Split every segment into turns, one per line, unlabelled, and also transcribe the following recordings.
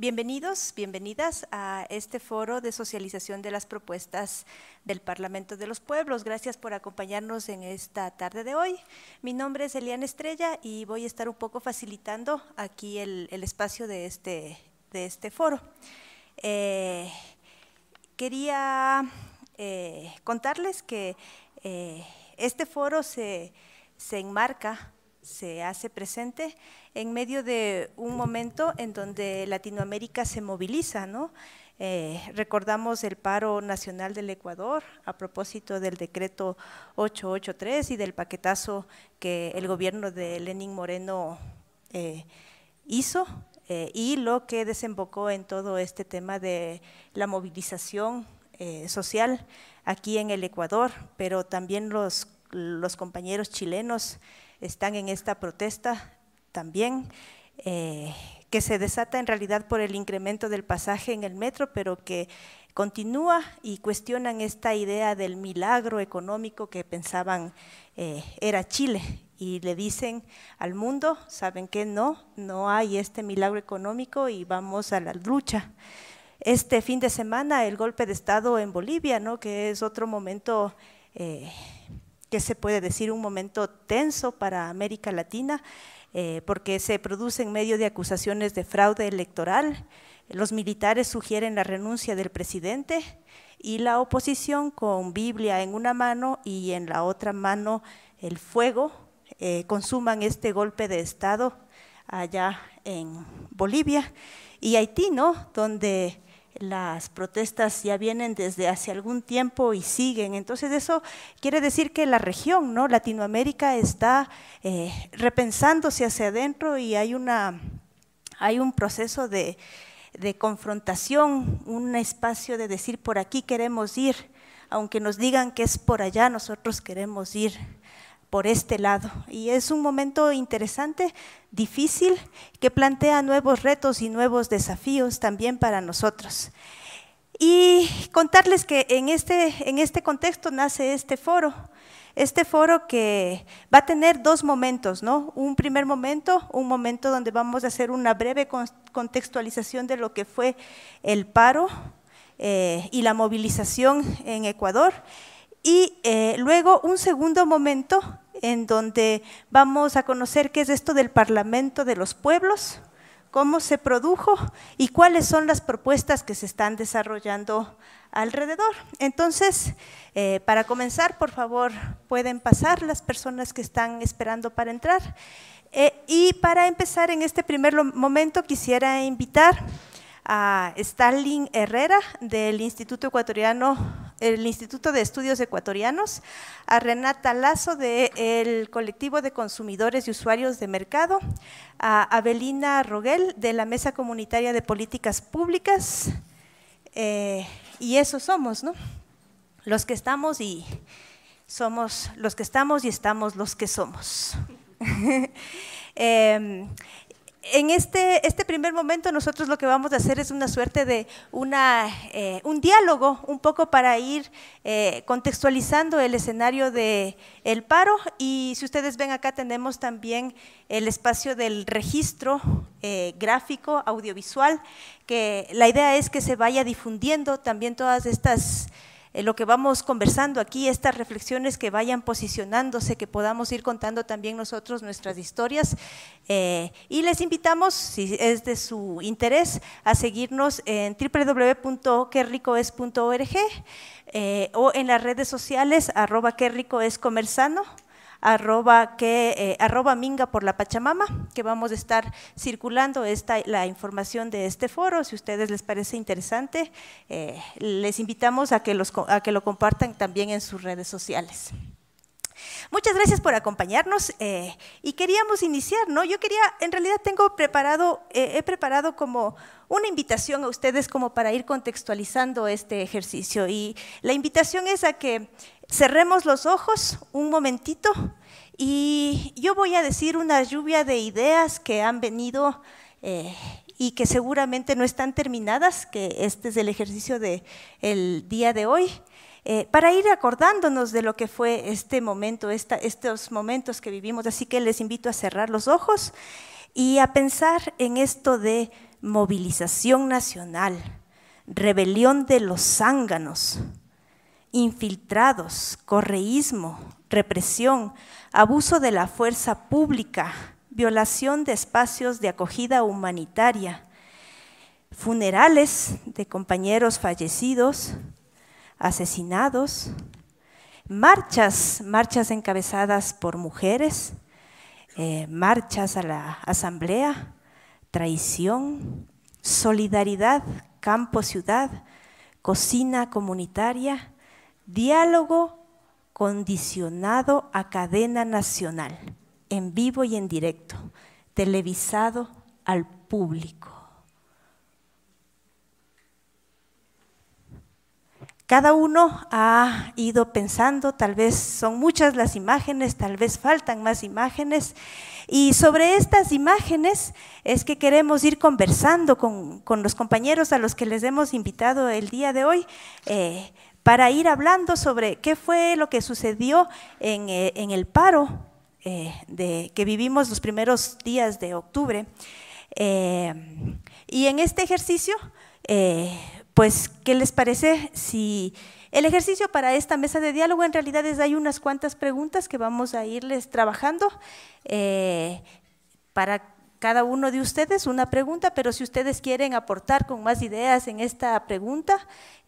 Bienvenidos, bienvenidas a este foro de socialización de las propuestas del Parlamento de los Pueblos. Gracias por acompañarnos en esta tarde de hoy. Mi nombre es Eliana Estrella y voy a estar un poco facilitando aquí el, espacio de este, este foro. Eh, quería eh, contarles que eh, este foro se enmarca se hace presente en medio de un momento en donde Latinoamérica se moviliza, ¿no? Eh, recordamos el paro nacional del Ecuador a propósito del decreto 883 y del paquetazo que el gobierno de Lenín Moreno eh, hizo eh, y lo que desembocó en todo este tema de la movilización social aquí en el Ecuador, pero también los compañeros chilenos están en esta protesta también, eh, que se desata en realidad por el incremento del pasaje en el metro, pero que continúa y cuestionan esta idea del milagro económico que pensaban eh, era Chile y le dicen al mundo, saben que no, no hay este milagro económico y vamos a la lucha. Este fin de semana el golpe de Estado en Bolivia, ¿no? que es otro momento eh, que se puede decir, un momento tenso para América Latina, eh, porque se produce en medio de acusaciones de fraude electoral, los militares sugieren la renuncia del presidente y la oposición con Biblia en una mano y en la otra mano el fuego, eh, consuman este golpe de Estado allá en Bolivia y Haití, ¿no? Donde las protestas ya vienen desde hace algún tiempo y siguen. Entonces eso quiere decir que la región, ¿no? Latinoamérica está eh, repensándose hacia adentro y hay, un proceso de confrontación, un espacio de decir por aquí queremos ir, aunque nos digan que es por allá, nosotros queremos ir por este lado. Y es un momento interesante, difícil, que plantea nuevos retos y nuevos desafíos también para nosotros. Y contarles que en este, en este contexto nace este foro. Este foro que va a tener dos momentos, ¿no? Un primer momento, un momento donde vamos a hacer una breve contextualización de lo que fue el paro eh, y la movilización en Ecuador. Y eh, luego un segundo momento en donde vamos a conocer qué es esto del Parlamento de los Pueblos, cómo se produjo y cuáles son las propuestas que se están desarrollando alrededor. Entonces, eh, para comenzar, por favor, pueden pasar las personas que están esperando para entrar. Eh, y para empezar en este primer momento, quisiera invitar a Stalin Herrera del Instituto Ecuatoriano el Instituto de Estudios Ecuatorianos, a Renata Lazo del Colectivo de Consumidores y Usuarios de Mercado, a Abelina Roguel de la Mesa Comunitaria de Políticas Públicas, eh, y eso somos, ¿no? Los que estamos y somos los que estamos y estamos los que somos. Em, en este, este, primer momento nosotros lo que vamos a hacer es una suerte de una, eh, un diálogo, un poco para ir eh, contextualizando el escenario del el paro y si ustedes ven acá tenemos también el espacio del registro eh, gráfico, audiovisual, que la idea es que se vaya difundiendo también todas estas eh, lo que vamos conversando aquí, estas reflexiones que vayan posicionándose, que podamos ir contando también nosotros nuestras historias. Eh, y les invitamos, si es de su interés, a seguirnos en www.querricoes.org eh, o en las redes sociales, arroba eh, arroba, minga por la Pachamama, que vamos a estar circulando esta, la información de este foro. Si a ustedes les parece interesante, eh, les invitamos a que, los, que lo compartan también en sus redes sociales. Muchas gracias por acompañarnos eh, y queríamos iniciar, ¿no? Yo quería, en realidad tengo preparado, he preparado como una invitación a ustedes como para ir contextualizando este ejercicio y la invitación es a que Cerremos los ojos un momentito y yo voy a decir una lluvia de ideas que han venido eh, y que seguramente no están terminadas, que este es el ejercicio del el día de hoy, eh, para ir acordándonos de lo que fue este momento, estos momentos que vivimos. Así que les invito a cerrar los ojos y a pensar en esto de movilización nacional, rebelión de los zánganos infiltrados, correísmo, represión, abuso de la fuerza pública, violación de espacios de acogida humanitaria, funerales de compañeros fallecidos, asesinados, marchas, marchas encabezadas por mujeres, eh, marchas a la asamblea, traición, solidaridad, campo-ciudad, cocina comunitaria, Diálogo condicionado a cadena nacional, en vivo y en directo, televisado al público. Cada uno ha ido pensando, tal vez son muchas las imágenes, tal vez faltan más imágenes, y sobre estas imágenes es que queremos ir conversando con, los compañeros a los que les hemos invitado el día de hoy. Eh, para ir hablando sobre qué fue lo que sucedió en, eh, el paro eh, de, que vivimos los primeros días de octubre. Eh, y en este ejercicio, pues, ¿qué les parece si... El ejercicio para esta mesa de diálogo en realidad es hay unas cuantas preguntas que vamos a irles trabajando para cada uno de ustedes una pregunta, pero si ustedes quieren aportar con más ideas en esta pregunta,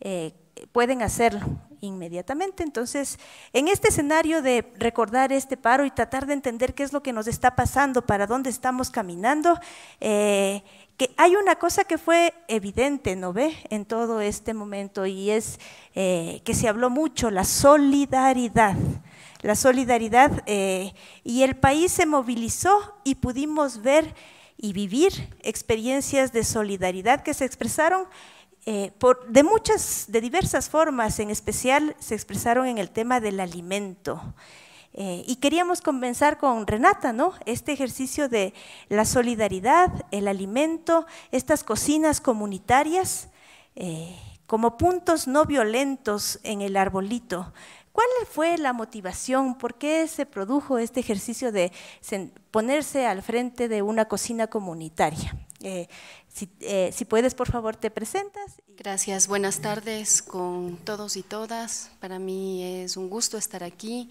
eh, pueden hacerlo inmediatamente. Entonces, en este escenario de recordar este paro y tratar de entender qué es lo que nos está pasando, para dónde estamos caminando, eh, que hay una cosa que fue evidente, ¿no ve?, en todo este momento, y es eh, que se habló mucho, la solidaridad la solidaridad eh, y el país se movilizó y pudimos ver y vivir experiencias de solidaridad que se expresaron eh, de muchas, de diversas formas, en especial se expresaron en el tema del alimento. Eh, y queríamos comenzar con Renata, ¿no? Este ejercicio de la solidaridad, el alimento, estas cocinas comunitarias, como puntos no violentos en el arbolito. ¿Cuál fue la motivación? ¿Por qué se produjo este ejercicio de ponerse al frente de una cocina comunitaria? Eh, eh, si,
puedes, por favor, te presentas. Gracias. Buenas tardes con todos y todas. Para mí es un gusto estar aquí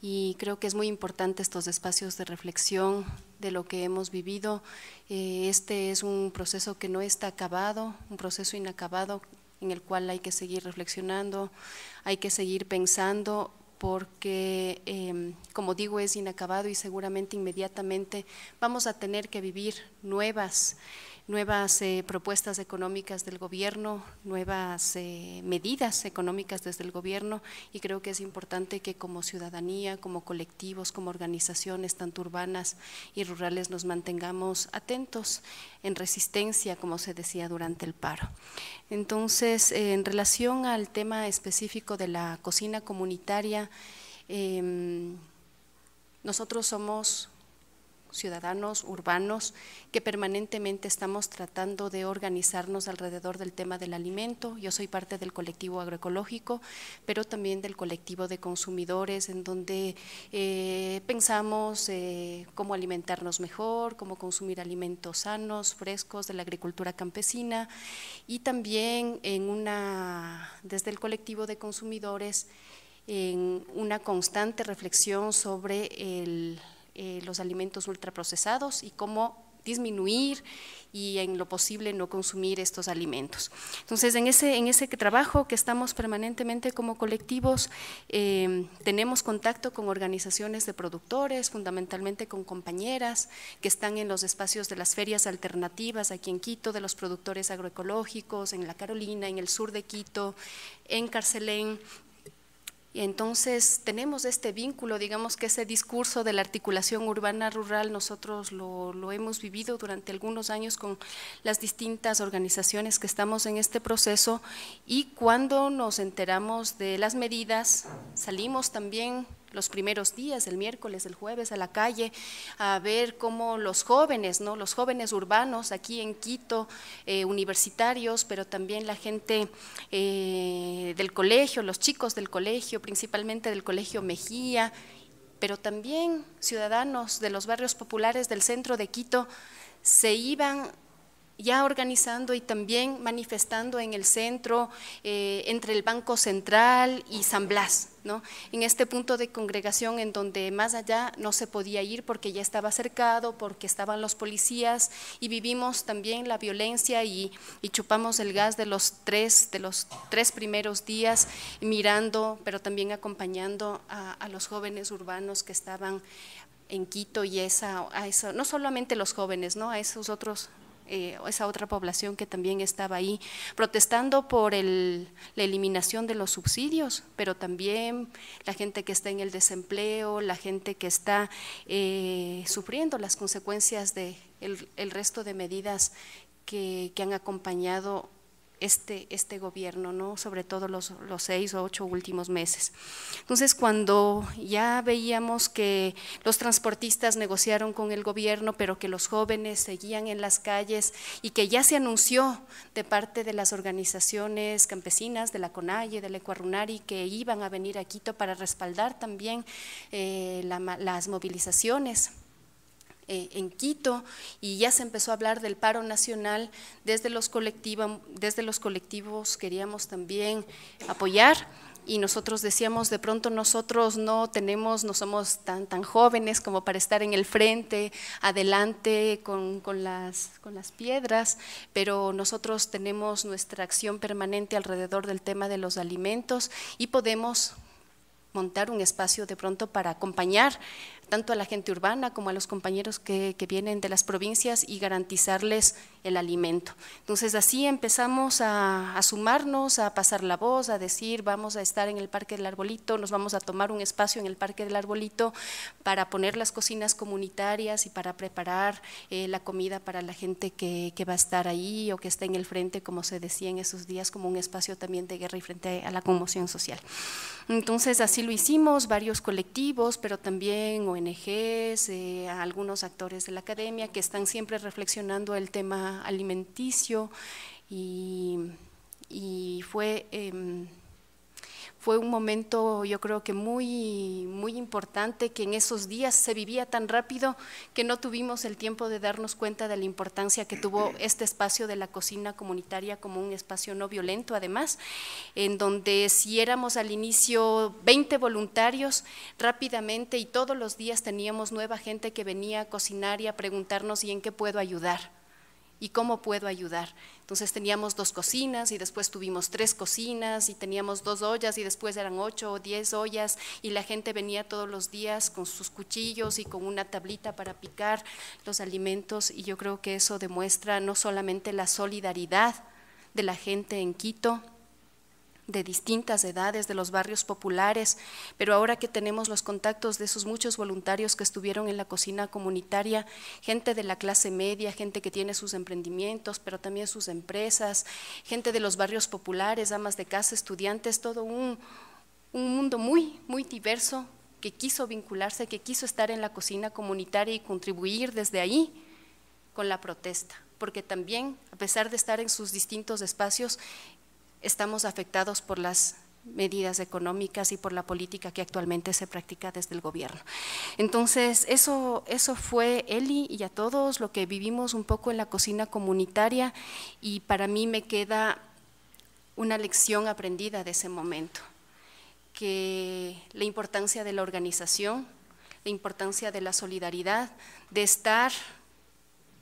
y creo que es muy importante estos espacios de reflexión de lo que hemos vivido. Eh, este es un proceso que no está acabado, un proceso inacabado en el cual hay que seguir reflexionando, hay que seguir pensando porque, em, como digo, es inacabado y seguramente inmediatamente vamos a tener que vivir nuevas nuevas eh, propuestas económicas del gobierno, nuevas eh, medidas económicas desde el gobierno y creo que es importante que como ciudadanía, como colectivos, como organizaciones tanto urbanas y rurales nos mantengamos atentos en resistencia, como se decía durante el paro. Entonces, en relación al tema específico de la cocina comunitaria, em, nosotros somos ciudadanos urbanos que permanentemente estamos tratando de organizarnos alrededor del tema del alimento. Yo soy parte del colectivo agroecológico, pero también del colectivo de consumidores, en donde eh, pensamos eh, cómo alimentarnos mejor, cómo consumir alimentos sanos, frescos, de la agricultura campesina, y también en una, desde el colectivo de consumidores, en una constante reflexión sobre el eh, los alimentos ultraprocesados y cómo disminuir y en lo posible no consumir estos alimentos. Entonces, en ese, en ese trabajo que estamos permanentemente como colectivos, em, tenemos contacto con organizaciones de productores, fundamentalmente con compañeras que están en los espacios de las ferias alternativas aquí en Quito, de los productores agroecológicos, en La Carolina, en el sur de Quito, en Carcelén, y entonces tenemos este vínculo, digamos que ese discurso de la articulación urbana-rural nosotros lo, lo, hemos vivido durante algunos años con las distintas organizaciones que estamos en este proceso y cuando nos enteramos de las medidas salimos también los primeros días, el miércoles, el jueves, a la calle, a ver cómo los jóvenes, ¿no? los jóvenes urbanos aquí en Quito, eh, universitarios, pero también la gente eh, del colegio, los chicos del colegio, principalmente del colegio Mejía, pero también ciudadanos de los barrios populares del centro de Quito, se iban ya organizando y también manifestando en el centro eh, entre el Banco Central y San Blas. ¿no? En este punto de congregación en donde más allá no se podía ir porque ya estaba cercado, porque estaban los policías y vivimos también la violencia y, chupamos el gas de los tres, de los tres primeros días mirando, pero también acompañando a, los jóvenes urbanos que estaban en Quito y esa, a eso, no solamente los jóvenes, ¿no? a esos otros eh, esa otra población que también estaba ahí, protestando por el, la eliminación de los subsidios, pero también la gente que está en el desempleo, la gente que está eh, sufriendo las consecuencias de el, el resto de medidas que, que han acompañado este, este, gobierno, ¿no? sobre todo los, seis o ocho últimos meses. Entonces, cuando ya veíamos que los transportistas negociaron con el gobierno, pero que los jóvenes seguían en las calles y que ya se anunció de parte de las organizaciones campesinas, de la CONAIE, del Ecuarunari, que iban a venir a Quito para respaldar también eh, las movilizaciones eh, en Quito y ya se empezó a hablar del paro nacional. Desde los, colectivos, desde los colectivos queríamos también apoyar y nosotros decíamos, de pronto nosotros no tenemos, no somos tan, tan jóvenes como para estar en el frente, adelante con, con, las, con las piedras, pero nosotros tenemos nuestra acción permanente alrededor del tema de los alimentos y podemos montar un espacio de pronto para acompañar tanto a la gente urbana como a los compañeros que, vienen de las provincias y garantizarles el alimento. Entonces así empezamos a, sumarnos, a pasar la voz, a decir vamos a estar en el Parque del Arbolito, nos vamos a tomar un espacio en el Parque del Arbolito para poner las cocinas comunitarias y para preparar eh, la comida para la gente que, va a estar ahí o que está en el frente, como se decía en esos días, como un espacio también de guerra y frente a la conmoción social. Entonces así lo hicimos, varios colectivos, pero también eh, a algunos actores de la academia que están siempre reflexionando el tema alimenticio y, y fue em, fue un momento yo creo que muy, muy importante, que en esos días se vivía tan rápido que no tuvimos el tiempo de darnos cuenta de la importancia que tuvo este espacio de la cocina comunitaria como un espacio no violento, además, en donde si éramos al inicio 20 voluntarios, rápidamente y todos los días teníamos nueva gente que venía a cocinar y a preguntarnos, ¿y en qué puedo ayudar? y cómo puedo ayudar. Entonces teníamos dos cocinas y después tuvimos tres cocinas y teníamos dos ollas y después eran ocho o diez ollas y la gente venía todos los días con sus cuchillos y con una tablita para picar los alimentos y yo creo que eso demuestra no solamente la solidaridad de la gente en Quito, de distintas edades, de los barrios populares, pero ahora que tenemos los contactos de esos muchos voluntarios que estuvieron en la cocina comunitaria, gente de la clase media, gente que tiene sus emprendimientos, pero también sus empresas, gente de los barrios populares, amas de casa, estudiantes, todo un, mundo muy, muy diverso que quiso vincularse, que quiso estar en la cocina comunitaria y contribuir desde ahí con la protesta, porque también, a pesar de estar en sus distintos espacios, estamos afectados por las medidas económicas y por la política que actualmente se practica desde el gobierno. Entonces, eso, eso fue Eli y a todos lo que vivimos un poco en la cocina comunitaria y para mí me queda una lección aprendida de ese momento, que la importancia de la organización, la importancia de la solidaridad, de estar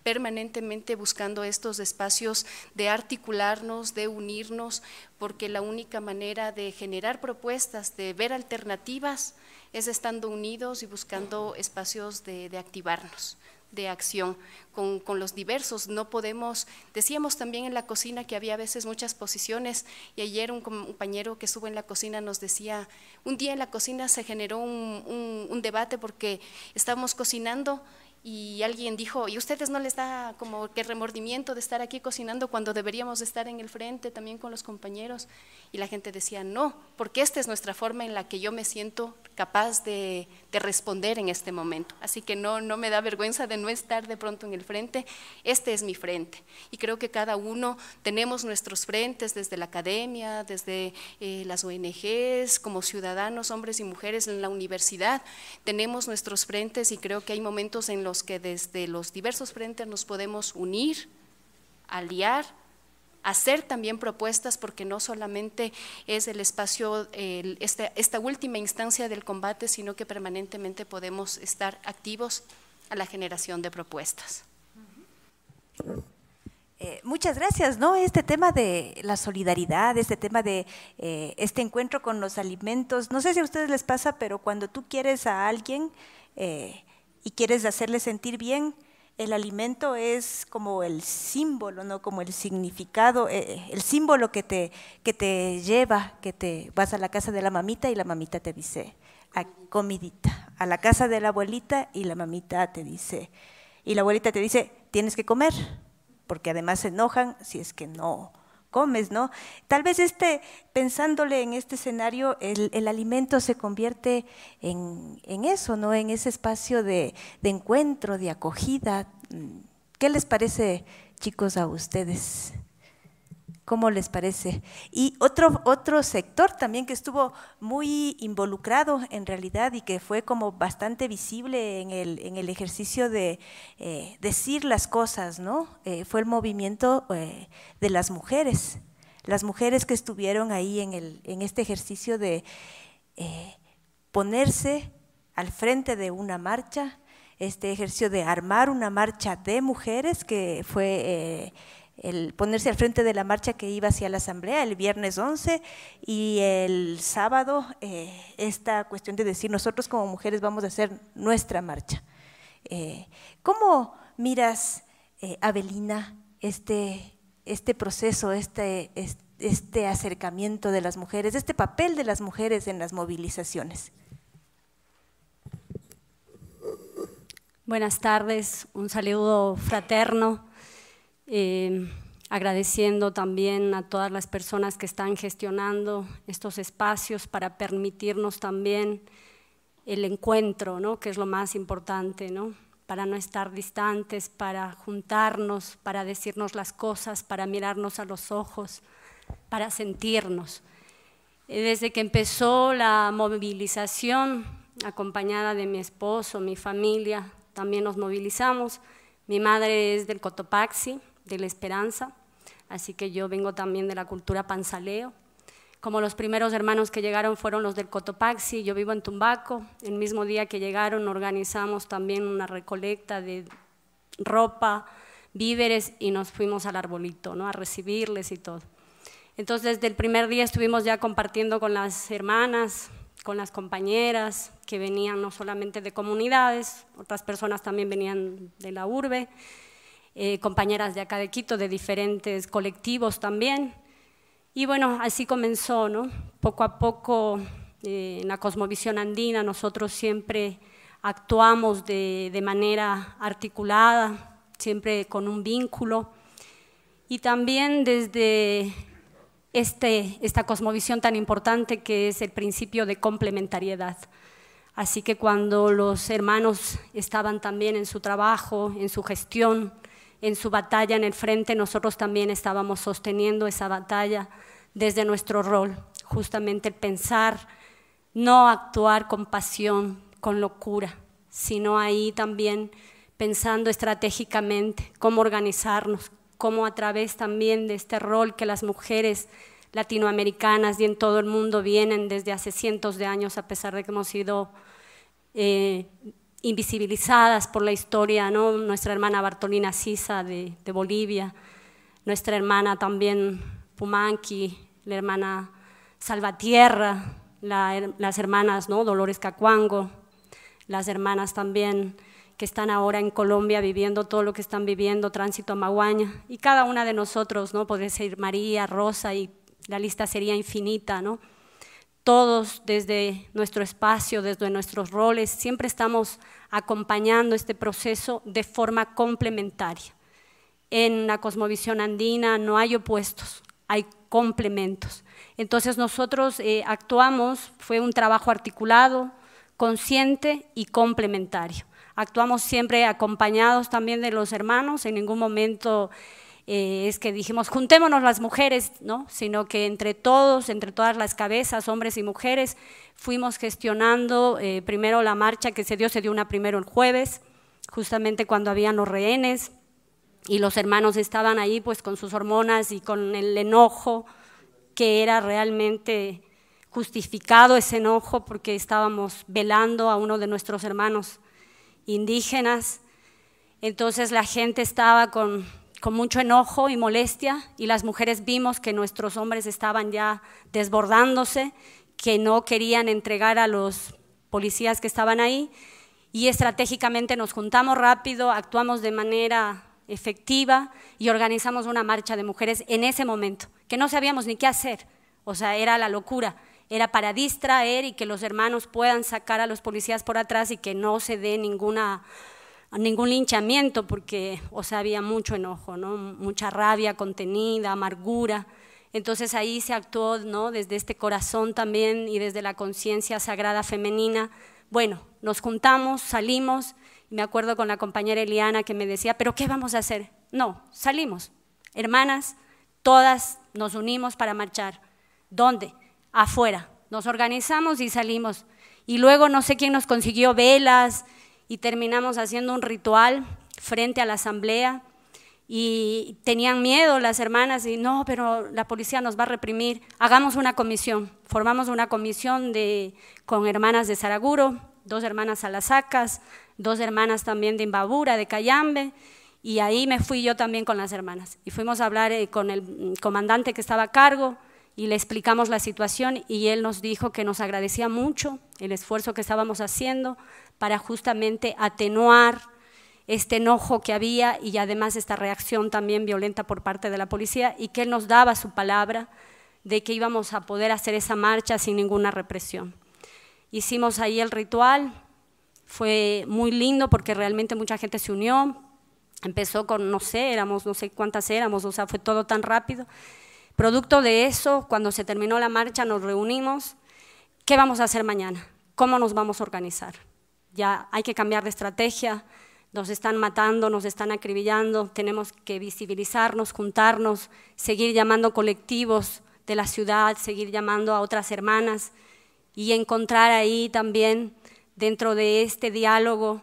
permanentemente buscando estos espacios de articularnos, de unirnos, porque la única manera de generar propuestas, de ver alternativas, es estando unidos y buscando espacios de, activarnos de acción con, los diversos. No podemos, decíamos también en la cocina que había a veces muchas posiciones y ayer un compañero que estuvo en la cocina nos decía, un día en la cocina se generó un, un debate porque estábamos cocinando y alguien dijo, ¿y ustedes no les da como que remordimiento de estar aquí cocinando cuando deberíamos estar en el frente también con los compañeros? Y la gente decía, no, porque esta es nuestra forma en la que yo me siento capaz de, responder en este momento. Así que no, no me da vergüenza de no estar de pronto en el frente, este es mi frente. Y creo que cada uno tenemos nuestros frentes desde la academia, desde eh, las ONGs, como ciudadanos, hombres y mujeres en la universidad, tenemos nuestros frentes y creo que hay momentos en los que desde los diversos frentes nos podemos unir, aliar, hacer también propuestas, porque no solamente es el espacio, este, esta, última instancia del combate, sino que permanentemente podemos estar activos a la generación de propuestas.
Eh, muchas gracias, ¿no? Este tema de la solidaridad, este tema de eh, este encuentro con los alimentos, no sé si a ustedes les pasa, pero cuando tú quieres a alguien, eh, y quieres hacerle sentir bien, el alimento es como el símbolo, ¿no? como el significado, eh, eh, el símbolo que te, que te lleva, que te vas a la casa de la mamita y la mamita te dice, a comidita, a la casa de la abuelita y la mamita te dice, y la abuelita te dice, tienes que comer, porque además se enojan si es que no, comes, ¿no? Tal vez este, pensándole en este escenario, el, el alimento se convierte en, en, eso, ¿no? En ese espacio de, de, encuentro, de acogida. Mm, ¿Qué les parece, chicos, a ustedes? ¿Cómo les parece? Y otro, otro sector también que estuvo muy involucrado en realidad y que fue como bastante visible en el, en el ejercicio de eh, decir las cosas, ¿no? Eh, fue el movimiento eh, de las mujeres, las mujeres que estuvieron ahí en, el, en este ejercicio de ponerse al frente de una marcha, este ejercicio de armar una marcha de mujeres que fue el ponerse al frente de la marcha que iba hacia la asamblea el viernes 11 y el sábado eh, esta cuestión de decir nosotros como mujeres vamos a hacer nuestra marcha. Eh, ¿Cómo miras, eh, Avelina, este, este, proceso, este, este acercamiento de las mujeres, este papel de las mujeres en las
movilizaciones? Buenas tardes, un saludo fraterno. Em, agradeciendo también a todas las personas que están gestionando estos espacios para permitirnos también el encuentro, ¿no? que es lo más importante, ¿no? para no estar distantes, para juntarnos, para decirnos las cosas, para mirarnos a los ojos, para sentirnos. Eh, desde que empezó la movilización, acompañada de mi esposo, mi familia, también nos movilizamos. Mi madre es del Cotopaxi, de la esperanza, así que yo vengo también de la cultura panzaleo. Como los primeros hermanos que llegaron fueron los del Cotopaxi, yo vivo en Tumbaco, el mismo día que llegaron organizamos también una recolecta de ropa, víveres y nos fuimos al arbolito, ¿no? A recibirles y todo. Entonces, desde el primer día estuvimos ya compartiendo con las hermanas, con las compañeras que venían no solamente de comunidades, otras personas también venían de la urbe, eh, compañeras de acá de Quito, de diferentes colectivos también. Y bueno, así comenzó, ¿no? Poco a poco eh, en la cosmovisión andina nosotros siempre actuamos de, de manera articulada, siempre con un vínculo. Y también desde este, esta cosmovisión tan importante que es el principio de complementariedad. Así que cuando los hermanos estaban también en su trabajo, en su gestión, en su batalla en el frente, nosotros también estábamos sosteniendo esa batalla desde nuestro rol, justamente pensar, no actuar con pasión, con locura, sino ahí también pensando estratégicamente cómo organizarnos, cómo a través también de este rol que las mujeres latinoamericanas y en todo el mundo vienen desde hace cientos de años, a pesar de que hemos sido eh, invisibilizadas por la historia, ¿no? nuestra hermana Bartolina Sisa de, Bolivia, nuestra hermana también Pumanqui, la hermana Salvatierra, las hermanas ¿no? Dolores Cacuango, las hermanas también que están ahora en Colombia viviendo todo lo que están viviendo, tránsito a Maguaña, y cada una de nosotros, ¿no? Podría ser María, Rosa, y la lista sería infinita, ¿no? todos desde nuestro espacio, desde nuestros roles, siempre estamos acompañando este proceso de forma complementaria. En la cosmovisión andina no hay opuestos, hay complementos. Entonces nosotros eh, actuamos, fue un trabajo articulado, consciente y complementario. Actuamos siempre acompañados también de los hermanos, en ningún momento eh, es que dijimos, juntémonos las mujeres, ¿no? sino que entre todos, entre todas las cabezas, hombres y mujeres, fuimos gestionando eh, primero la marcha que se dio, se dio una primero el jueves, justamente cuando habían los rehenes, y los hermanos estaban ahí pues con sus hormonas y con el enojo que era realmente justificado ese enojo porque estábamos velando a uno de nuestros hermanos indígenas. Entonces la gente estaba con con mucho enojo y molestia y las mujeres vimos que nuestros hombres estaban ya desbordándose, que no querían entregar a los policías que estaban ahí y estratégicamente nos juntamos rápido, actuamos de manera efectiva y organizamos una marcha de mujeres en ese momento, que no sabíamos ni qué hacer, o sea, era la locura, era para distraer y que los hermanos puedan sacar a los policías por atrás y que no se dé ninguna ningún linchamiento porque, o había mucho enojo, ¿no? mucha rabia contenida, amargura. Entonces ahí se actuó ¿no? desde este corazón también y desde la conciencia sagrada femenina. Bueno, nos juntamos, salimos, me acuerdo con la compañera Eliana que me decía, pero ¿qué vamos a hacer? No, salimos, hermanas, todas nos unimos para marchar. ¿Dónde? Afuera. Nos organizamos y salimos. Y luego no sé quién nos consiguió velas, y terminamos haciendo un ritual frente a la asamblea y tenían miedo las hermanas y no, pero la policía nos va a reprimir. Hagamos una comisión, formamos una comisión con hermanas de Saraguro, dos hermanas Salasacas dos hermanas también de Imbabura, de Cayambe, y ahí me fui yo también con las hermanas. Y fuimos a hablar eh, con el mm, comandante que estaba a cargo y le explicamos la situación y él nos dijo que nos agradecía mucho el esfuerzo que estábamos haciendo, para justamente atenuar este enojo que había y además esta reacción también violenta por parte de la policía y que él nos daba su palabra de que íbamos a poder hacer esa marcha sin ninguna represión. Hicimos ahí el ritual, fue muy lindo porque realmente mucha gente se unió, empezó con, no sé, éramos, no sé cuántas éramos, o sea, fue todo tan rápido. Producto de eso, cuando se terminó la marcha, nos reunimos, ¿qué vamos a hacer mañana? ¿Cómo nos vamos a organizar? ya hay que cambiar de estrategia, nos están matando, nos están acribillando, tenemos que visibilizarnos, juntarnos, seguir llamando colectivos de la ciudad, seguir llamando a otras hermanas y encontrar ahí también dentro de este diálogo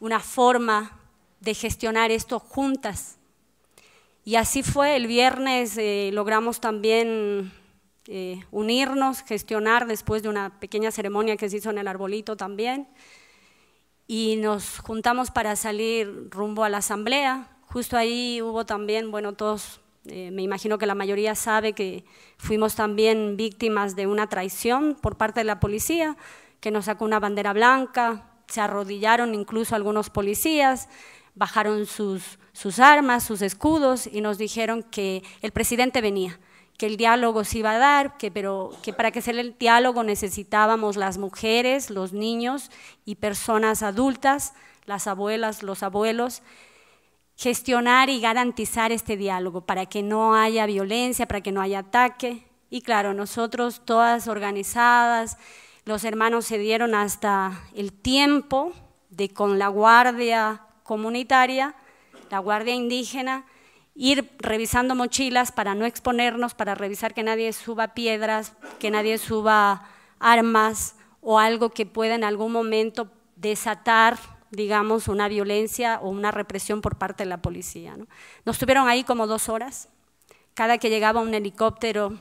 una forma de gestionar esto juntas. Y así fue, el viernes eh, logramos también eh, unirnos, gestionar después de una pequeña ceremonia que se hizo en el arbolito también y nos juntamos para salir rumbo a la asamblea. Justo ahí hubo también, bueno, todos, eh, me imagino que la mayoría sabe que fuimos también víctimas de una traición por parte de la policía, que nos sacó una bandera blanca, se arrodillaron incluso algunos policías, bajaron sus armas, sus escudos y nos dijeron que el presidente venía que el diálogo se iba a dar, que, pero que para que sea el diálogo necesitábamos las mujeres, los niños y personas adultas, las abuelas, los abuelos, gestionar y garantizar este diálogo para que no haya violencia, para que no haya ataque. Y claro, nosotros todas organizadas, los hermanos se dieron hasta el tiempo de con la guardia comunitaria, la guardia indígena, ir revisando mochilas para no exponernos, para revisar que nadie suba piedras, que nadie suba armas o algo que pueda en algún momento desatar, digamos, una violencia o una represión por parte de la policía. Nos tuvieron ahí como dos horas. Cada que llegaba un helicóptero,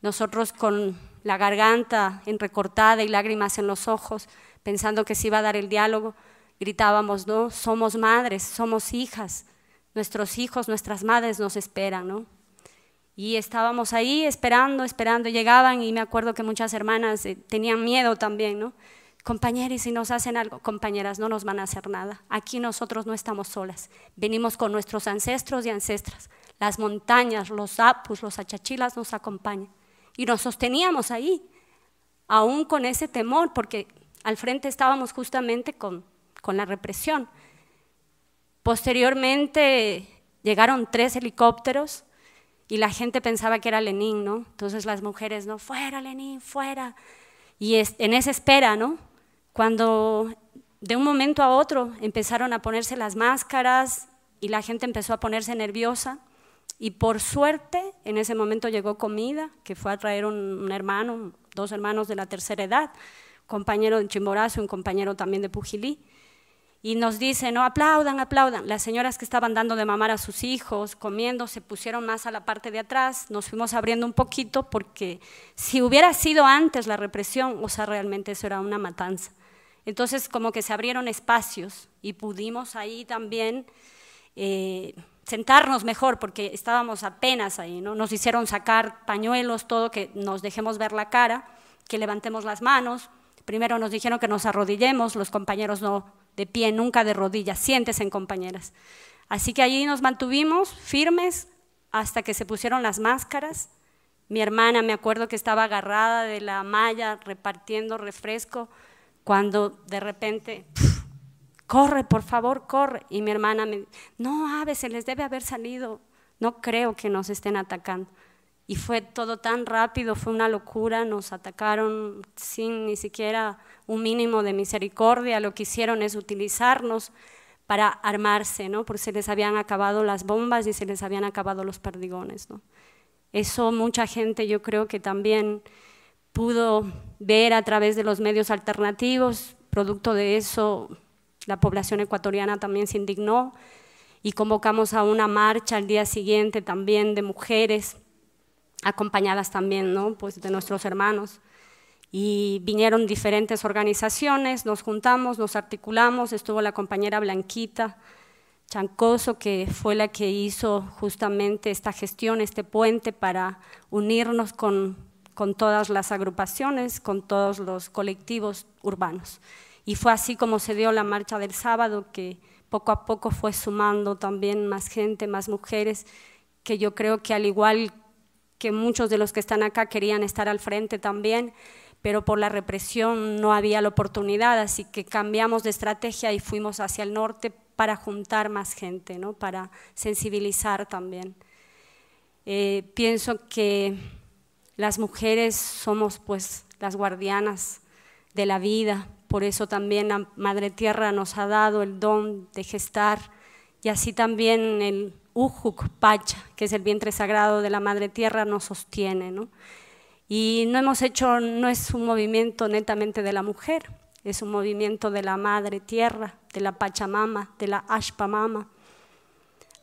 nosotros con la garganta recortada y lágrimas en los ojos, pensando que se iba a dar el diálogo, gritábamos, no, somos madres, somos hijas, nuestros hijos, nuestras madres nos esperan, ¿no? Y estábamos ahí esperando, esperando, llegaban y me acuerdo que muchas hermanas eh, tenían miedo también, ¿no? Compañeras, si nos hacen algo, compañeras, no nos van a hacer nada. Aquí nosotros no estamos solas. Venimos con nuestros ancestros y ancestras. Las montañas, los apus, los achachilas nos acompañan. Y nos sosteníamos ahí, aún con ese temor, porque al frente estábamos justamente con, con la represión. Posteriormente llegaron tres helicópteros y la gente pensaba que era Lenin, ¿no? Entonces las mujeres, no, fuera Lenin, fuera. Y en esa espera, ¿no? Cuando de un momento a otro empezaron a ponerse las máscaras y la gente empezó a ponerse nerviosa. Y por suerte, en ese momento llegó comida, que fue a traer un, hermano, dos hermanos de la tercera edad, compañero de Chimborazo, un compañero también de Pujilí y nos dice, no, aplaudan, aplaudan. Las señoras que estaban dando de mamar a sus hijos, comiendo, se pusieron más a la parte de atrás, nos fuimos abriendo un poquito porque si hubiera sido antes la represión, o sea, realmente eso era una matanza. Entonces, como que se abrieron espacios y pudimos ahí también eh, sentarnos mejor porque estábamos apenas ahí, ¿no? Nos hicieron sacar pañuelos, todo, que nos dejemos ver la cara, que levantemos las manos. Primero nos dijeron que nos arrodillemos, los compañeros no de pie, nunca de rodillas. Siéntese, compañeras. Así que allí nos mantuvimos firmes hasta que se pusieron las máscaras. Mi hermana, me acuerdo que estaba agarrada de la malla repartiendo refresco cuando de repente, corre, por favor, corre. Y mi hermana me, no, ave, se les debe haber salido. No creo que nos estén atacando. Y fue todo tan rápido, fue una locura, nos atacaron sin ni siquiera un mínimo de misericordia, lo que hicieron es utilizarnos para armarse, ¿no? Porque se les habían acabado las bombas y se les habían acabado los perdigones, ¿no? Eso mucha gente yo creo que también pudo ver a través de los medios alternativos, producto de eso la población ecuatoriana también se indignó y convocamos a una marcha al día siguiente también de mujeres acompañadas también ¿no? pues de nuestros hermanos. Y vinieron diferentes organizaciones, nos juntamos, nos articulamos, estuvo la compañera Blanquita Chancoso, que fue la que hizo justamente esta gestión, este puente para unirnos con, con todas las agrupaciones, con todos los colectivos urbanos. Y fue así como se dio la marcha del sábado, que poco a poco fue sumando también más gente, más mujeres, que yo creo que al igual que muchos de los que están acá querían estar al frente también, pero por la represión no había la oportunidad, así que cambiamos de estrategia y fuimos hacia el norte para juntar más gente, ¿no? para sensibilizar también. Eh, pienso que las mujeres somos pues las guardianas de la vida, por eso también la Madre Tierra nos ha dado el don de gestar y así también el, Ujuk Pacha, que es el vientre sagrado de la Madre Tierra, nos sostiene. ¿no? Y no hemos hecho, no es un movimiento netamente de la mujer, es un movimiento de la Madre Tierra, de la Pachamama, de la Ashpamama.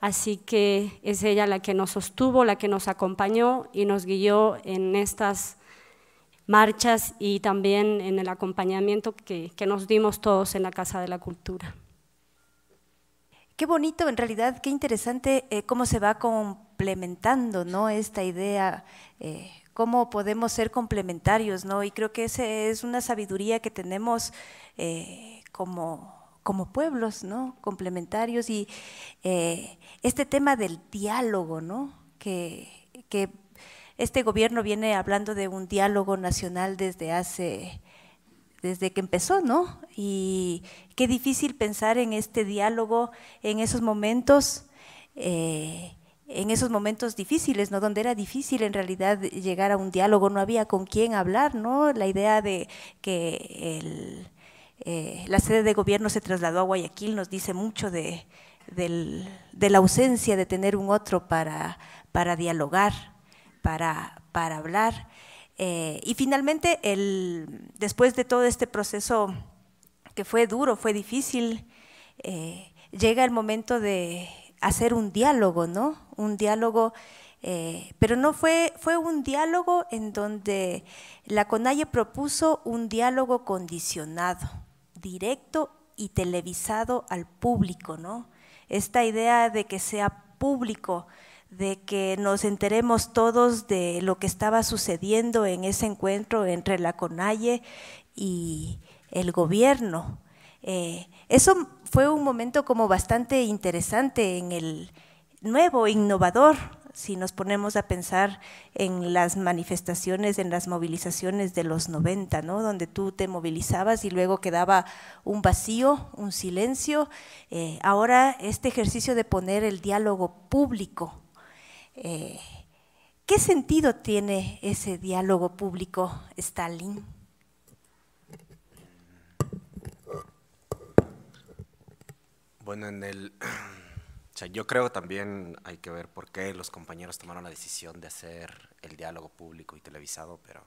Así que es ella la que nos sostuvo, la que nos acompañó y nos guió en estas marchas y también en el acompañamiento que nos dimos todos en la Casa de la Cultura
qué bonito, en realidad, qué interesante eh, cómo se va complementando ¿no? esta idea, eh, cómo podemos ser complementarios, ¿no? Y creo que esa es una sabiduría que tenemos eh, como, como pueblos, ¿no? Complementarios y este tema del diálogo, ¿no? Que, que este gobierno viene hablando de un diálogo nacional desde hace desde que empezó, ¿no? Y qué difícil pensar en este diálogo, en esos momentos, eh, en esos momentos difíciles, ¿no? Donde era difícil en realidad llegar a un diálogo, no había con quién hablar, ¿no? La idea de que eh, la sede de gobierno se trasladó a Guayaquil nos dice mucho de, la ausencia de tener un otro para, para dialogar, para, para hablar. Eh, y finalmente, después de todo este proceso que fue duro, fue difícil, eh, llega el momento de hacer un diálogo, ¿no? Un diálogo, eh, pero no fue, fue un diálogo en donde la CONAIE propuso un diálogo condicionado, directo y televisado al público, ¿no? Esta idea de que sea público, de que nos enteremos todos de lo que estaba sucediendo en ese encuentro entre la CONAIE y el gobierno. Eh, eso fue un momento como bastante interesante en el nuevo, innovador, si nos ponemos a pensar en las manifestaciones, en las movilizaciones de los 90, ¿no? donde tú te movilizabas y luego quedaba un vacío, un silencio. Eh, ahora este ejercicio de poner el diálogo público eh, ¿Qué sentido tiene ese diálogo público, Stalin?
Bueno, en el, yo creo también hay que ver por qué los compañeros tomaron la decisión de hacer el diálogo público y televisado, pero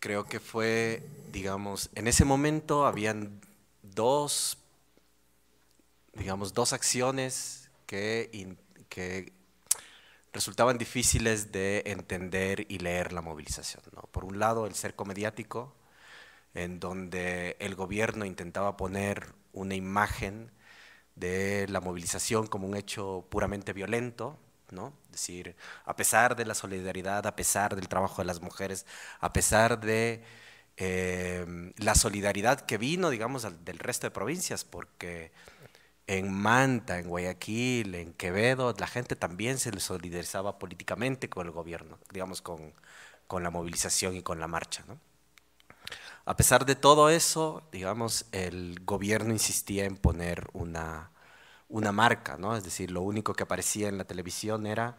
creo que fue, digamos, en ese momento habían dos, digamos, dos acciones que que resultaban difíciles de entender y leer la movilización. ¿no? Por un lado, el cerco mediático, en donde el gobierno intentaba poner una imagen de la movilización como un hecho puramente violento, ¿no? Es decir, a pesar de la solidaridad, a pesar del trabajo de las mujeres, a pesar de eh, la solidaridad que vino, digamos, del resto de provincias, porque en Manta, en Guayaquil, en Quevedo, la gente también se solidarizaba políticamente con el gobierno, digamos, con, con la movilización y con la marcha. ¿no? A pesar de todo eso, digamos, el gobierno insistía en poner una, una marca, ¿no? es decir, lo único que aparecía en la televisión era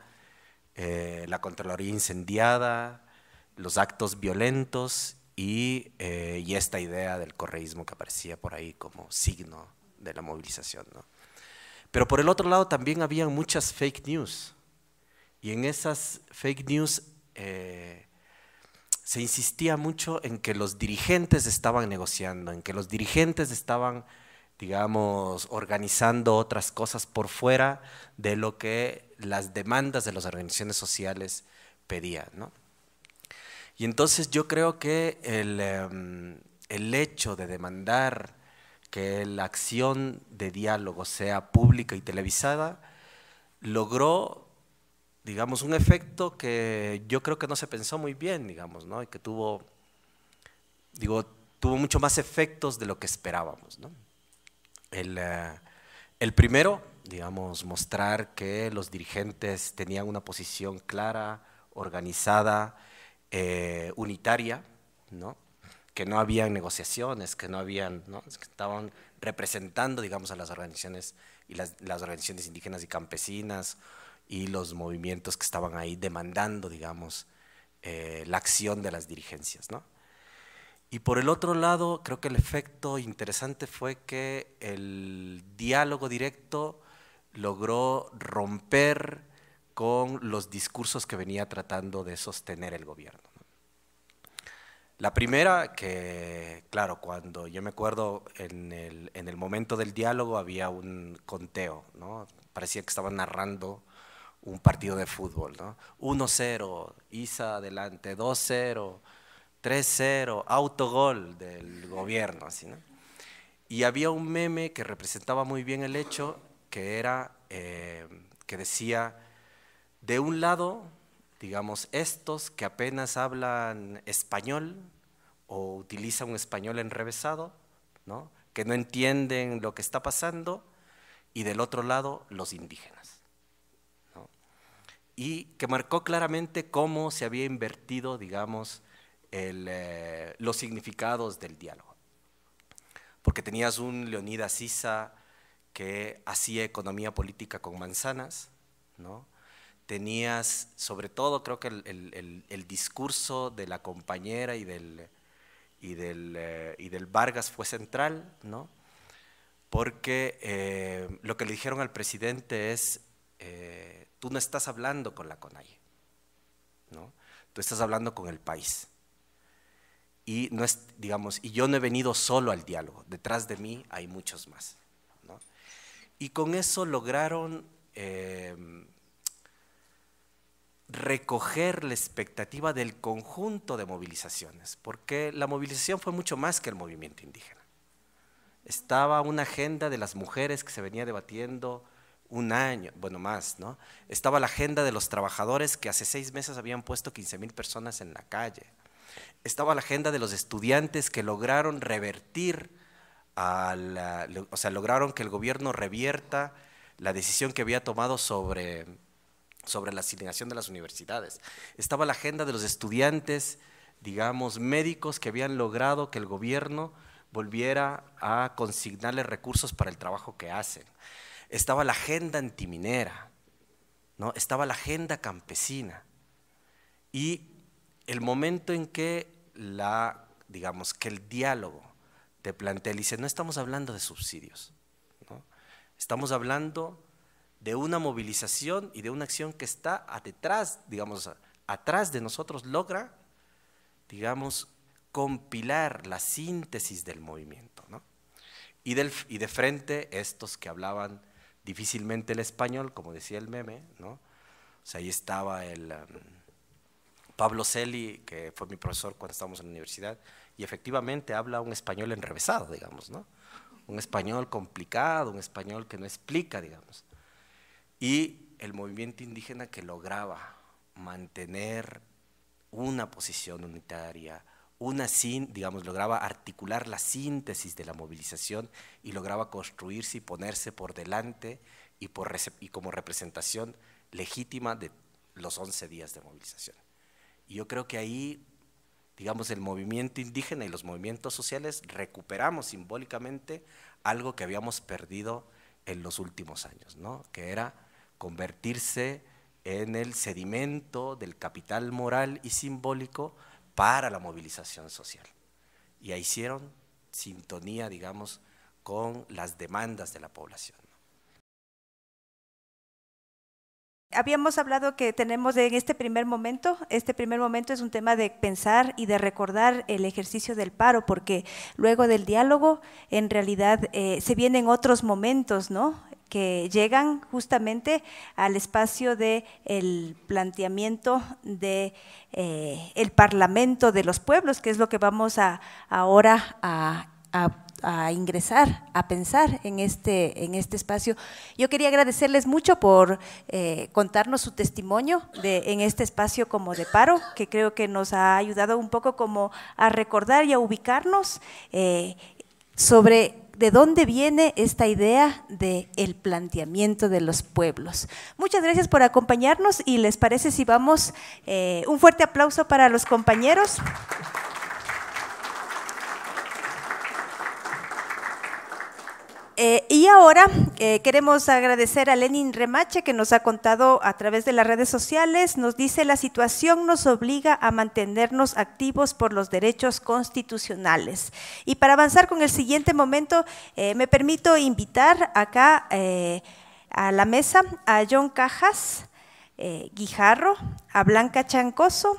eh, la Contraloría incendiada, los actos violentos y, eh, y esta idea del correísmo que aparecía por ahí como signo de la movilización. Pero por el otro lado también habían muchas fake news. Y en esas fake news eh, se insistía mucho en que los dirigentes estaban negociando, en que los dirigentes estaban, digamos, organizando otras cosas por fuera de lo que las demandas de las organizaciones sociales pedían. Y entonces yo creo que el, em, el hecho de demandar que la acción de diálogo sea pública y televisada, logró, digamos, un efecto que yo creo que no se pensó muy bien, digamos, ¿no? Y que tuvo, digo, tuvo mucho más efectos de lo que esperábamos, ¿no? El, eh, el primero, digamos, mostrar que los dirigentes tenían una posición clara, organizada, eh, unitaria, ¿no? que no habían negociaciones, que no habían, ¿no? estaban representando, digamos, a las organizaciones y las, organizaciones indígenas y campesinas y los movimientos que estaban ahí demandando, digamos, eh, la acción de las dirigencias, Y por el otro lado, creo que el efecto interesante fue que el diálogo directo logró romper con los discursos que venía tratando de sostener el gobierno. La primera, que claro, cuando yo me acuerdo en el, momento del diálogo había un conteo, ¿no? parecía que estaban narrando un partido de fútbol. ¿no? 1-0, Isa adelante, 2-0, 3-0, autogol del gobierno. Así, Y había un meme que representaba muy bien el hecho, que era, eh, que decía, de un lado digamos, estos que apenas hablan español o utiliza un español enrevesado, ¿no? que no entienden lo que está pasando, y del otro lado los indígenas. ¿no? Y que marcó claramente cómo se había invertido, digamos, eh, los significados del diálogo. Porque tenías un Leonidas Sisa que hacía economía política con manzanas, ¿no? tenías sobre todo creo que el discurso de la compañera y del, y del, eh, del Vargas fue central, ¿no? porque eh, lo que le dijeron al presidente es, eh, tú no estás hablando con la CONAI. ¿no? tú estás hablando con el país. Y, no es, digamos, y yo no he venido solo al diálogo, detrás de mí hay muchos más. Y con eso lograron recoger la expectativa del conjunto de movilizaciones, porque la movilización fue mucho más que el movimiento indígena. Estaba una agenda de las mujeres que se venía debatiendo un año, bueno, más, ¿no? Estaba la agenda de los trabajadores que hace seis meses habían puesto 15 mil personas en la calle. Estaba la agenda de los estudiantes que lograron revertir, o sea, lograron que el gobierno revierta la decisión que había tomado sobre sobre la asignación de las universidades. Estaba la agenda de los estudiantes, digamos, médicos que habían logrado que el gobierno volviera a consignarles recursos para el trabajo que hacen. Estaba la agenda antiminera, ¿no? estaba la agenda campesina. Y el momento en que la, digamos, que el diálogo te plantea, dice, no estamos hablando de subsidios, ¿no? estamos hablando de una movilización y de una acción que está detrás, digamos, atrás de nosotros, logra, digamos, compilar la síntesis del movimiento. Y, de frente, estos que hablaban difícilmente el español, como decía el meme, ¿no? O sea, ahí estaba el em, Pablo Celi, que fue mi profesor cuando estábamos en la universidad, y efectivamente habla un español enrevesado, digamos, ¿no? Un español complicado, un español que no explica, digamos y el movimiento indígena que lograba mantener una posición unitaria, una sin, digamos, lograba articular la síntesis de la movilización y lograba construirse y ponerse por delante y, por, y como representación legítima de los 11 días de movilización. Y yo creo que ahí, digamos, el movimiento indígena y los movimientos sociales recuperamos simbólicamente algo que habíamos perdido en los últimos años, ¿no? que era convertirse en el sedimento del capital moral y simbólico para la movilización social. Y ahí hicieron sintonía, digamos, con las demandas de la población.
Habíamos hablado que tenemos en este primer momento, este primer momento es un tema de pensar y de recordar el ejercicio del paro, porque luego del diálogo en realidad eh, se vienen otros momentos, ¿no? que llegan justamente al espacio del el planteamiento del de, eh, Parlamento de los Pueblos, que es lo que vamos a, ahora a, ingresar, a pensar en este, en este espacio. Yo quería agradecerles mucho por eh, contarnos su testimonio de, en este espacio como de paro, que creo que nos ha ayudado un poco como a recordar y a ubicarnos eh, sobre de dónde viene esta idea del planteamiento de los pueblos. Muchas gracias por acompañarnos y les parece si vamos, eh, un fuerte aplauso para los compañeros. Eh, y ahora eh, queremos agradecer a Lenin Remache que nos ha contado a través de las redes sociales, nos dice la situación nos obliga a mantenernos activos por los derechos constitucionales. Y para avanzar con el siguiente momento, eh, me permito invitar acá a la mesa a John Cajas Guijarro, a Blanca Chancoso,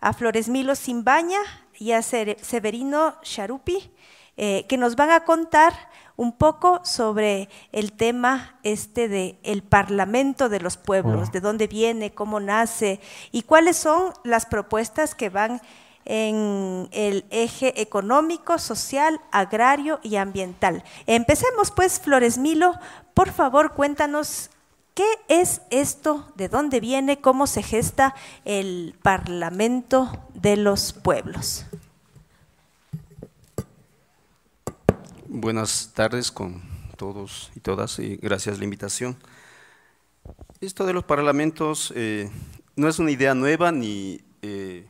a Flores Milo Simbaña y a Severino Charupi, que nos van a contar un poco sobre el tema este de el Parlamento de los Pueblos, mm. de dónde viene, cómo nace y cuáles son las propuestas que van en el eje económico, social, agrario y ambiental. Empecemos pues, Flores Milo, por favor cuéntanos qué es esto, de dónde viene, cómo se gesta el Parlamento de los Pueblos.
Buenas tardes con todos y todas y gracias la invitación. Esto de los parlamentos eh, no es una idea nueva ni eh,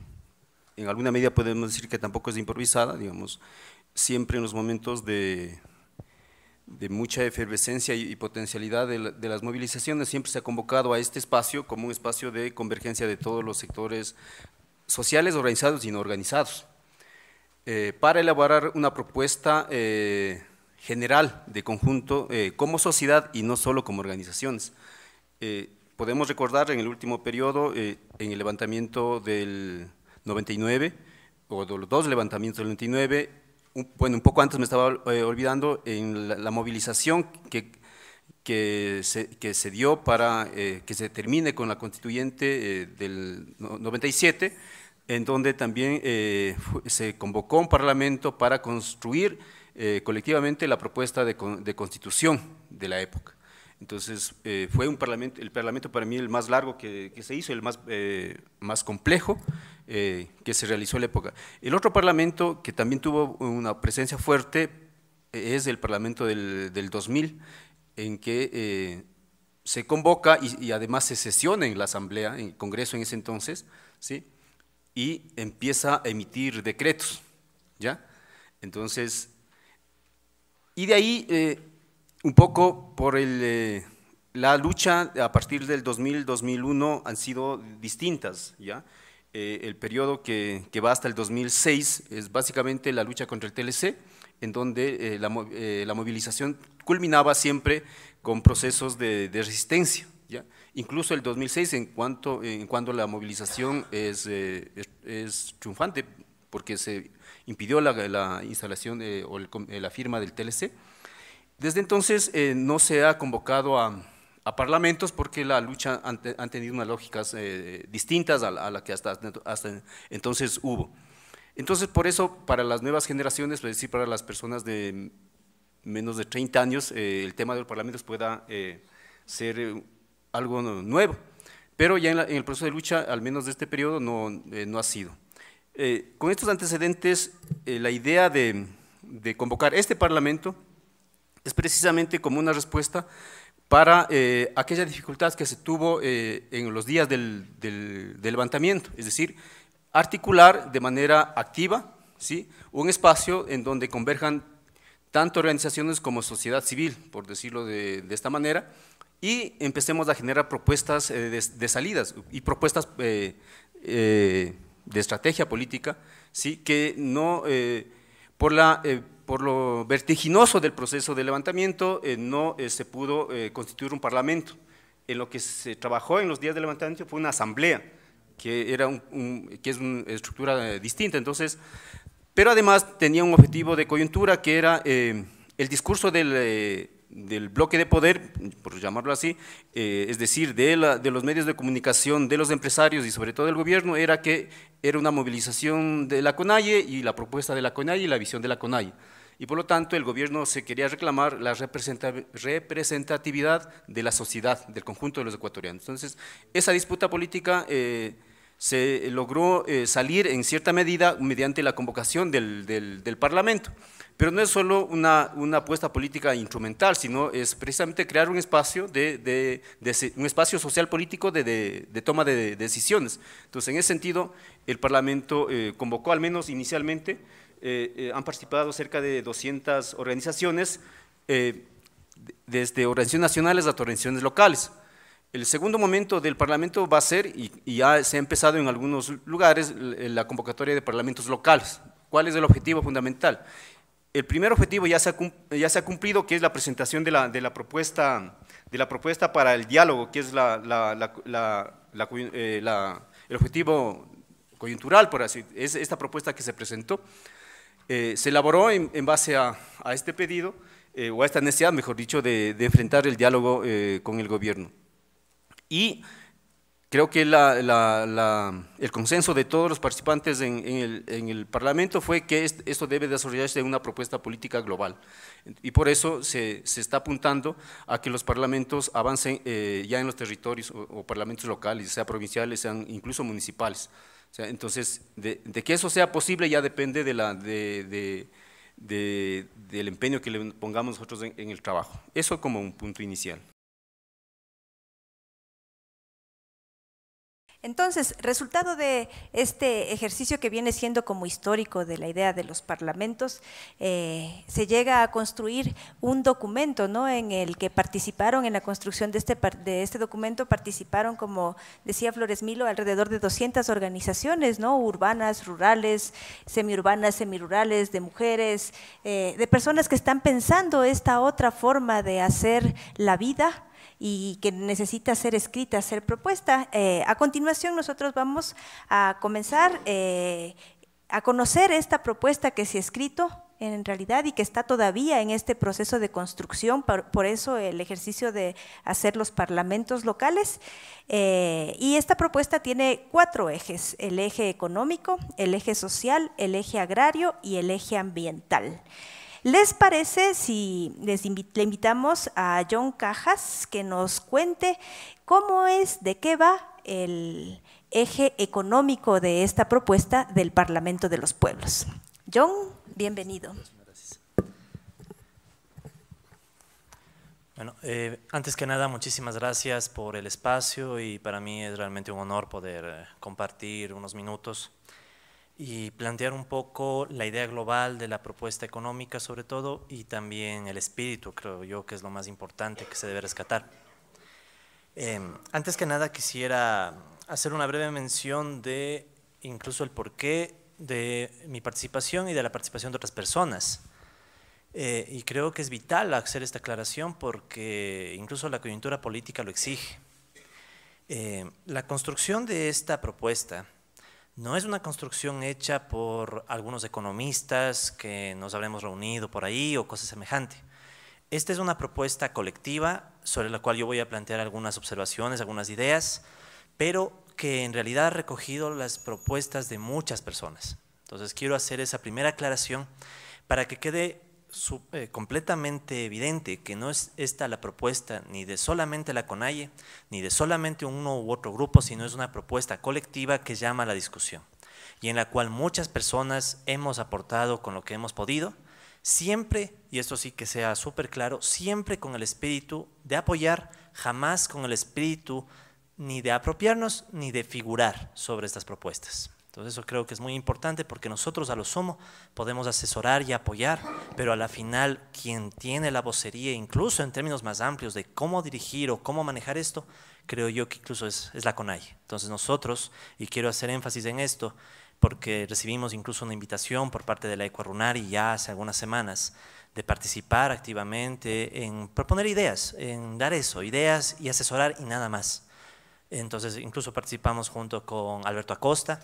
en alguna medida podemos decir que tampoco es improvisada, digamos, siempre en los momentos de, mucha efervescencia y, potencialidad de, las movilizaciones, siempre se ha convocado a este espacio como un espacio de convergencia de todos los sectores sociales, organizados y no organizados. Eh, para elaborar una propuesta eh, general de conjunto eh, como sociedad y no solo como organizaciones. podemos recordar en el último periodo, en el levantamiento del 99, o de los dos levantamientos del 99, bueno, un poco antes me estaba olvidando, en la, movilización que, que se dio para que se termine con la constituyente del 97, en donde también eh, se convocó un parlamento para construir eh, colectivamente la propuesta de, constitución de la época. Entonces, eh, fue un parlamento, el parlamento para mí el más largo que, se hizo, el más, más complejo que se realizó en la época. El otro parlamento que también tuvo una presencia fuerte es el parlamento del, 2000, en que se convoca y, y, además se sesiona en la asamblea, en el congreso en ese entonces, ¿sí?, y empieza a emitir decretos, ¿ya? Entonces, y de ahí, eh, un poco por eh, la lucha a partir del 2000-2001 han sido distintas, ¿ya? Eh, el periodo que, va hasta el 2006 es básicamente la lucha contra el TLC, en donde la, la, movilización culminaba siempre con procesos de resistencia, Incluso el 2006, en cuanto, en cuanto la movilización eh, es, es, triunfante, porque se impidió la, instalación o eh, la firma del TLC, desde entonces eh, no se ha convocado a, parlamentos porque la lucha han, tenido unas lógicas distintas a la, que hasta, hasta entonces hubo. Entonces, por eso, para las nuevas generaciones, es decir, para las personas de menos de 30 años, el tema de los parlamentos pueda ser algo nuevo. Pero ya en, el proceso de lucha, al menos de este periodo, no, eh, no ha sido. Eh, con estos antecedentes, eh, la idea de, convocar este Parlamento es precisamente como una respuesta para aquellas dificultades que se tuvo en los días del, levantamiento, es decir, articular de manera activa ¿sí? un espacio en donde converjan tanto organizaciones como sociedad civil, por decirlo de esta manera, y empecemos a generar propuestas eh, de, salidas y propuestas eh, eh, de estrategia política, ¿sí? que no, por, la, por lo vertiginoso del proceso de levantamiento, no se pudo constituir un parlamento. En lo que se trabajó en los días de levantamiento fue una asamblea, que, era un, que es una estructura distinta. Entonces, pero además tenía un objetivo de coyuntura que era el discurso del del bloque de poder, por llamarlo así, eh, es decir, de, los medios de comunicación, de los empresarios y sobre todo del gobierno, era que era una movilización de la CONAIE y la propuesta de la CONAIE y la visión de la CONAIE. Y por lo tanto, el gobierno se quería reclamar la representatividad de la sociedad, del conjunto de los ecuatorianos. Entonces, esa disputa política eh, se logró eh, salir en cierta medida mediante la convocación del Parlamento. Pero no es solo una, una apuesta política instrumental, sino es precisamente crear un espacio, de, de, un espacio social político de, de, toma de decisiones. Entonces, en ese sentido, el Parlamento eh, convocó, al menos inicialmente, eh, eh, han participado cerca de 200 organizaciones, desde organizaciones nacionales hasta organizaciones locales. El segundo momento del Parlamento va a ser, y, y ya se ha empezado en algunos lugares, la convocatoria de parlamentos locales. ¿Cuál es el objetivo fundamental? el primer objetivo ya se, ha, ya se cumplido, que es la presentación de la, propuesta, de la propuesta para el diálogo, que es eh, el objetivo coyuntural, por así es esta propuesta que se presentó. Eh, se elaboró en, base a, este pedido, eh, o a esta necesidad, mejor dicho, de, de enfrentar el diálogo eh, con el gobierno. Y Creo que el consenso de todos los participantes en, el, Parlamento fue que esto debe desarrollarse en una propuesta política global. Y por eso se, está apuntando a que los parlamentos avancen eh, ya en los territorios o, parlamentos locales, sea provinciales, sean incluso municipales. entonces, de, que eso sea posible ya depende de la, del empeño que le pongamos nosotros en el trabajo. Eso como un punto inicial.
Entonces, resultado de este ejercicio que viene siendo como histórico de la idea de los parlamentos, eh, se llega a construir un documento ¿no? en el que participaron en la construcción de este, de este documento, participaron, como decía Flores Milo, alrededor de 200 organizaciones ¿no? urbanas, rurales, semiurbanas, semirurales, de mujeres, eh, de personas que están pensando esta otra forma de hacer la vida y que necesita ser escrita, ser propuesta. Eh, a continuación nosotros vamos a comenzar eh, a conocer esta propuesta que se ha escrito en realidad y que está todavía en este proceso de construcción, por, eso el ejercicio de hacer los parlamentos locales. Eh, y esta propuesta tiene cuatro ejes, el eje económico, el eje social, el eje agrario y el eje ambiental. ¿Les parece si les le invitamos a John Cajas que nos cuente cómo es, de qué va el eje económico de esta propuesta del Parlamento de los Pueblos? John, bienvenido.
Bueno, eh, antes que nada, muchísimas gracias por el espacio y para mí es realmente un honor poder eh, compartir unos minutos y plantear un poco la idea global de la propuesta económica sobre todo y también el espíritu, creo yo, que es lo más importante que se debe rescatar. Em, antes que nada quisiera hacer una breve mención de incluso el porqué de mi participación y de la participación de otras personas. Eh, y creo que es vital hacer esta aclaración porque incluso la coyuntura política lo exige. Eh, la construcción de esta propuesta no es una construcción hecha por algunos economistas que nos habremos reunido por ahí o cosas semejantes. Esta es una propuesta colectiva sobre la cual yo voy a plantear algunas observaciones, algunas ideas, pero que en realidad ha recogido las propuestas de muchas personas. Entonces quiero hacer esa primera aclaración para que quede eh, completamente evidente que no es esta la propuesta ni de solamente la CONAIE, ni de solamente uno u otro grupo, sino es una propuesta colectiva que llama a la discusión y en la cual muchas personas hemos aportado con lo que hemos podido, siempre, y esto sí que sea súper claro, siempre con el espíritu de apoyar, jamás con el espíritu ni de apropiarnos ni de figurar sobre estas propuestas. Entonces eso creo que es muy importante porque nosotros a lo sumo podemos asesorar y apoyar, pero a la final quien tiene la vocería, incluso en términos más amplios de cómo dirigir o cómo manejar esto, creo yo que incluso es, es la CONAI. Entonces nosotros, y quiero hacer énfasis en esto, porque recibimos incluso una invitación por parte de la Ecuarunari ya hace algunas semanas de participar activamente en proponer ideas, en dar eso, ideas y asesorar y nada más. Entonces incluso participamos junto con Alberto Acosta,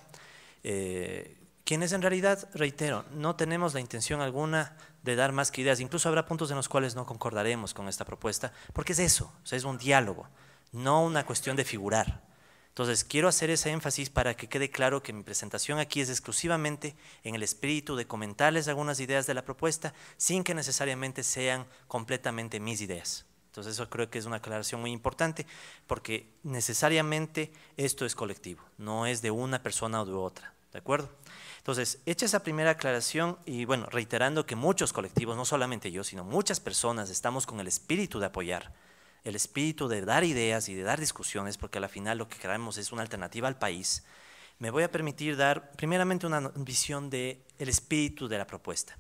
eh, quienes en realidad, reitero, no tenemos la intención alguna de dar más que ideas. Incluso habrá puntos en los cuales no concordaremos con esta propuesta, porque es eso, sea, es un diálogo, no una cuestión de figurar. Entonces, quiero hacer ese énfasis para que quede claro que mi presentación aquí es exclusivamente en el espíritu de comentarles algunas ideas de la propuesta sin que necesariamente sean completamente mis ideas. Entonces eso creo que es una aclaración muy importante porque necesariamente esto es colectivo, no es de una persona o de otra, ¿de acuerdo? Entonces, hecha esa primera aclaración y bueno, reiterando que muchos colectivos, no solamente yo, sino muchas personas estamos con el espíritu de apoyar, el espíritu de dar ideas y de dar discusiones, porque al final lo que queremos es una alternativa al país. Me voy a permitir dar primeramente una visión del el espíritu de la propuesta.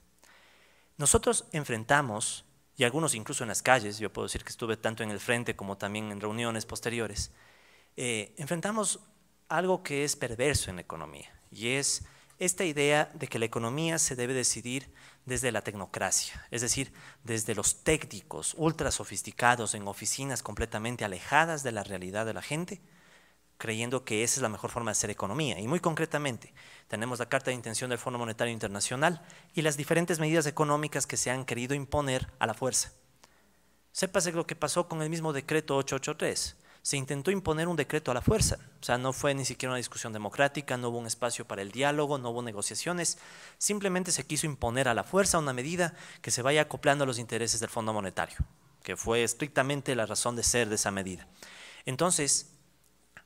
Nosotros enfrentamos y algunos incluso en las calles, yo puedo decir que estuve tanto en el frente como también en reuniones posteriores, eh, enfrentamos algo que es perverso en la economía y es esta idea de que la economía se debe decidir desde la tecnocracia, es decir, desde los técnicos ultra sofisticados en oficinas completamente alejadas de la realidad de la gente, creyendo que esa es la mejor forma de hacer economía. Y muy concretamente, tenemos la Carta de Intención del Fondo Monetario Internacional y las diferentes medidas económicas que se han querido imponer a la fuerza. Sépase lo que pasó con el mismo decreto 883. Se intentó imponer un decreto a la fuerza, o sea, no fue ni siquiera una discusión democrática, no hubo un espacio para el diálogo, no hubo negociaciones, simplemente se quiso imponer a la fuerza una medida que se vaya acoplando a los intereses del Fondo Monetario, que fue estrictamente la razón de ser de esa medida. Entonces,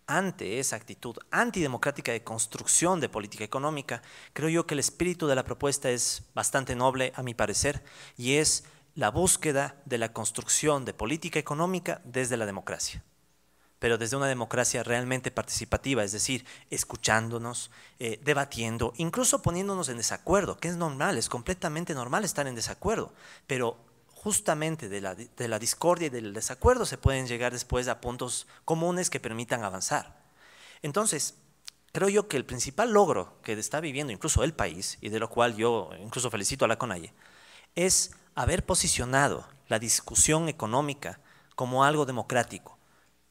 ante esa actitud antidemocrática de construcción de política económica, creo yo que el espíritu de la propuesta es bastante noble, a mi parecer, y es la búsqueda de la construcción de política económica desde la democracia, pero desde una democracia realmente participativa, es decir, escuchándonos, eh, debatiendo, incluso poniéndonos en desacuerdo, que es normal, es completamente normal estar en desacuerdo, pero justamente de la, discordia y del desacuerdo se pueden llegar después a puntos comunes que permitan avanzar. Entonces, creo yo que el principal logro que está viviendo incluso el país, y de lo cual yo incluso felicito a la CONAIE, es haber posicionado la discusión económica como algo democrático,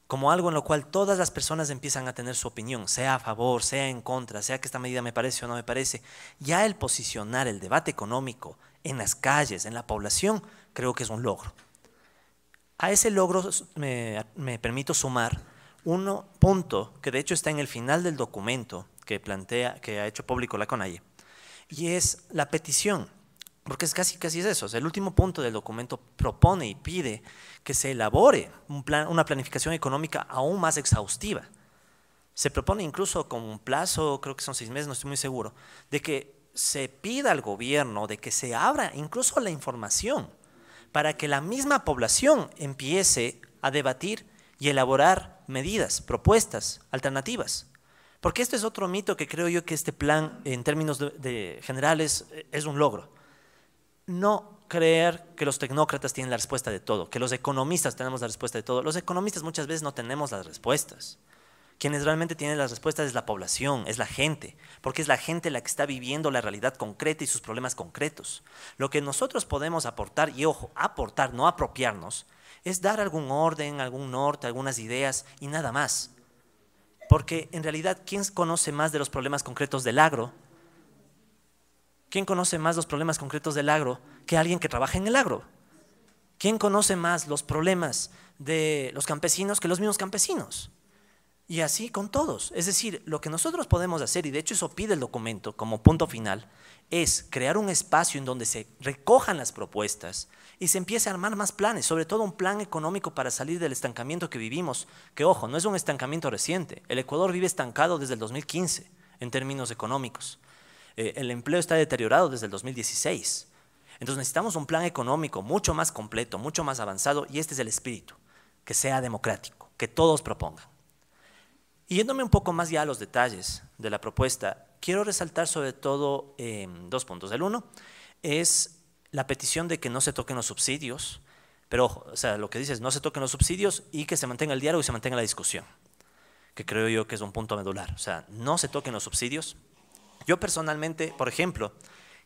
como algo en lo cual todas las personas empiezan a tener su opinión, sea a favor, sea en contra, sea que esta medida me parece o no me parece. Ya el posicionar el debate económico en las calles, en la población, creo que es un logro. A ese logro me, me permito sumar un punto que de hecho está en el final del documento que plantea, que ha hecho público la CONAIE, y es la petición, porque es casi, casi es eso, el último punto del documento propone y pide que se elabore un plan, una planificación económica aún más exhaustiva. Se propone incluso con un plazo, creo que son seis meses, no estoy muy seguro, de que se pida al gobierno de que se abra incluso la información para que la misma población empiece a debatir y elaborar medidas, propuestas, alternativas. Porque esto es otro mito que creo yo que este plan, en términos generales, eh, es un logro. No creer que los tecnócratas tienen la respuesta de todo, que los economistas tenemos la respuesta de todo. Los economistas muchas veces no tenemos las respuestas. Quienes realmente tienen las respuestas es la población, es la gente, porque es la gente la que está viviendo la realidad concreta y sus problemas concretos. Lo que nosotros podemos aportar, y ojo, aportar, no apropiarnos, es dar algún orden, algún norte, algunas ideas y nada más. Porque en realidad, ¿quién conoce más de los problemas concretos del agro? ¿Quién conoce más los problemas concretos del agro que alguien que trabaja en el agro? ¿Quién conoce más los problemas de los campesinos que los mismos campesinos? Y así con todos. Es decir, lo que nosotros podemos hacer, y de hecho eso pide el documento como punto final, es crear un espacio en donde se recojan las propuestas y se empiece a armar más planes, sobre todo un plan económico para salir del estancamiento que vivimos, que ojo, no es un estancamiento reciente. El Ecuador vive estancado desde el 2015 en términos económicos. Eh, el empleo está deteriorado desde el 2016. Entonces necesitamos un plan económico mucho más completo, mucho más avanzado, y este es el espíritu, que sea democrático, que todos propongan yéndome un poco más ya a los detalles de la propuesta, quiero resaltar sobre todo em, dos puntos. El uno es la petición de que no se toquen los subsidios, pero o sea, lo que dice es no se toquen los subsidios y que se mantenga el diálogo y se mantenga la discusión, que creo yo que es un punto medular. O sea, no se toquen los subsidios. Yo personalmente, por ejemplo,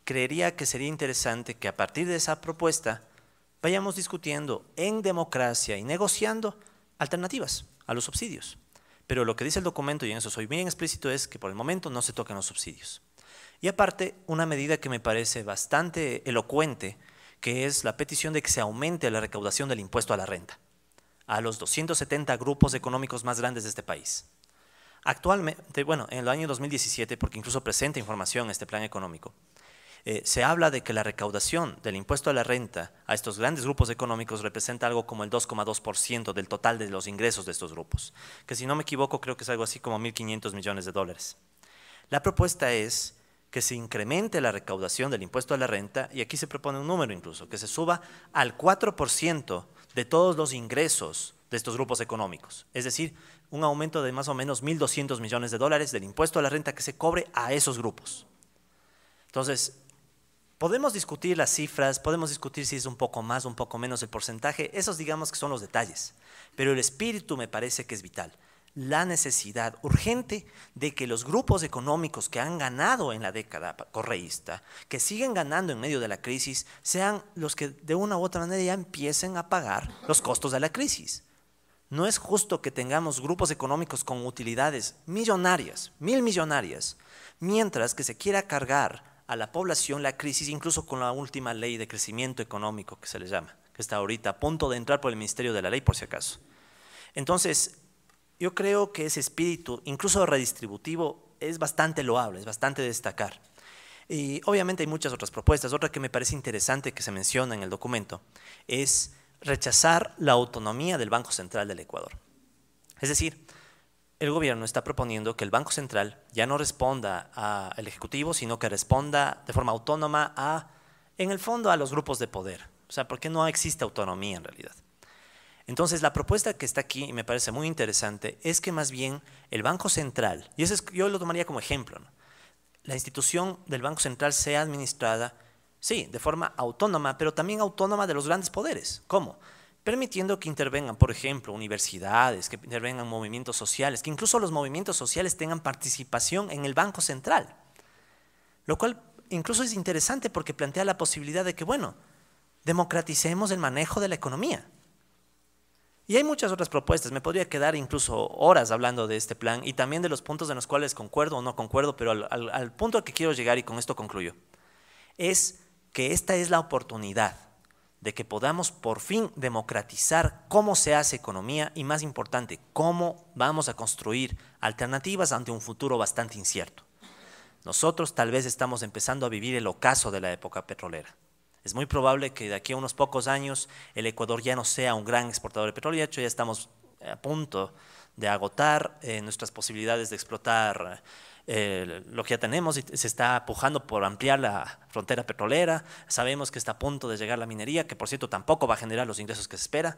creería que sería interesante que a partir de esa propuesta vayamos discutiendo en democracia y negociando alternativas a los subsidios. Pero lo que dice el documento, y en eso soy bien explícito, es que por el momento no se tocan los subsidios. Y aparte, una medida que me parece bastante elocuente, que es la petición de que se aumente la recaudación del impuesto a la renta a los 270 grupos económicos más grandes de este país. Actualmente, bueno, en el año 2017, porque incluso presenta información este plan económico, eh, se habla de que la recaudación del impuesto a la renta a estos grandes grupos económicos representa algo como el 2,2% del total de los ingresos de estos grupos, que si no me equivoco creo que es algo así como 1.500 millones de dólares. La propuesta es que se incremente la recaudación del impuesto a la renta, y aquí se propone un número incluso, que se suba al 4% de todos los ingresos de estos grupos económicos. Es decir, un aumento de más o menos 1.200 millones de dólares del impuesto a la renta que se cobre a esos grupos. Entonces, Podemos discutir las cifras, podemos discutir si es un poco más, un poco menos el porcentaje, esos digamos que son los detalles, pero el espíritu me parece que es vital. La necesidad urgente de que los grupos económicos que han ganado en la década correísta, que siguen ganando en medio de la crisis, sean los que de una u otra manera ya empiecen a pagar los costos de la crisis. No es justo que tengamos grupos económicos con utilidades millonarias, mil millonarias, mientras que se quiera cargar a la población la crisis, incluso con la última ley de crecimiento económico que se le llama, que está ahorita a punto de entrar por el Ministerio de la Ley, por si acaso. Entonces, yo creo que ese espíritu, incluso redistributivo, es bastante loable, es bastante destacar. Y obviamente hay muchas otras propuestas. Otra que me parece interesante que se menciona en el documento es rechazar la autonomía del Banco Central del Ecuador. Es decir, el gobierno está proponiendo que el Banco Central ya no responda al Ejecutivo, sino que responda de forma autónoma a, en el fondo, a los grupos de poder. O sea, porque no existe autonomía en realidad. Entonces, la propuesta que está aquí, y me parece muy interesante, es que más bien el Banco Central, y eso es, yo lo tomaría como ejemplo, la institución del Banco Central sea administrada, sí, de forma autónoma, pero también autónoma de los grandes poderes. ¿Cómo? permitiendo que intervengan, por ejemplo, universidades, que intervengan movimientos sociales, que incluso los movimientos sociales tengan participación en el Banco Central. Lo cual incluso es interesante porque plantea la posibilidad de que, bueno, democraticemos el manejo de la economía. Y hay muchas otras propuestas, me podría quedar incluso horas hablando de este plan y también de los puntos en los cuales concuerdo o no concuerdo, pero al, al punto al que quiero llegar y con esto concluyo, es que esta es la oportunidad de que podamos por fin democratizar cómo se hace economía y más importante, cómo vamos a construir alternativas ante un futuro bastante incierto. Nosotros tal vez estamos empezando a vivir el ocaso de la época petrolera. Es muy probable que de aquí a unos pocos años el Ecuador ya no sea un gran exportador de petróleo, de hecho ya estamos a punto de agotar eh, nuestras posibilidades de explotar eh, lo que ya tenemos, y se está pujando por ampliar la frontera petrolera, sabemos que está a punto de llegar la minería, que por cierto tampoco va a generar los ingresos que se espera.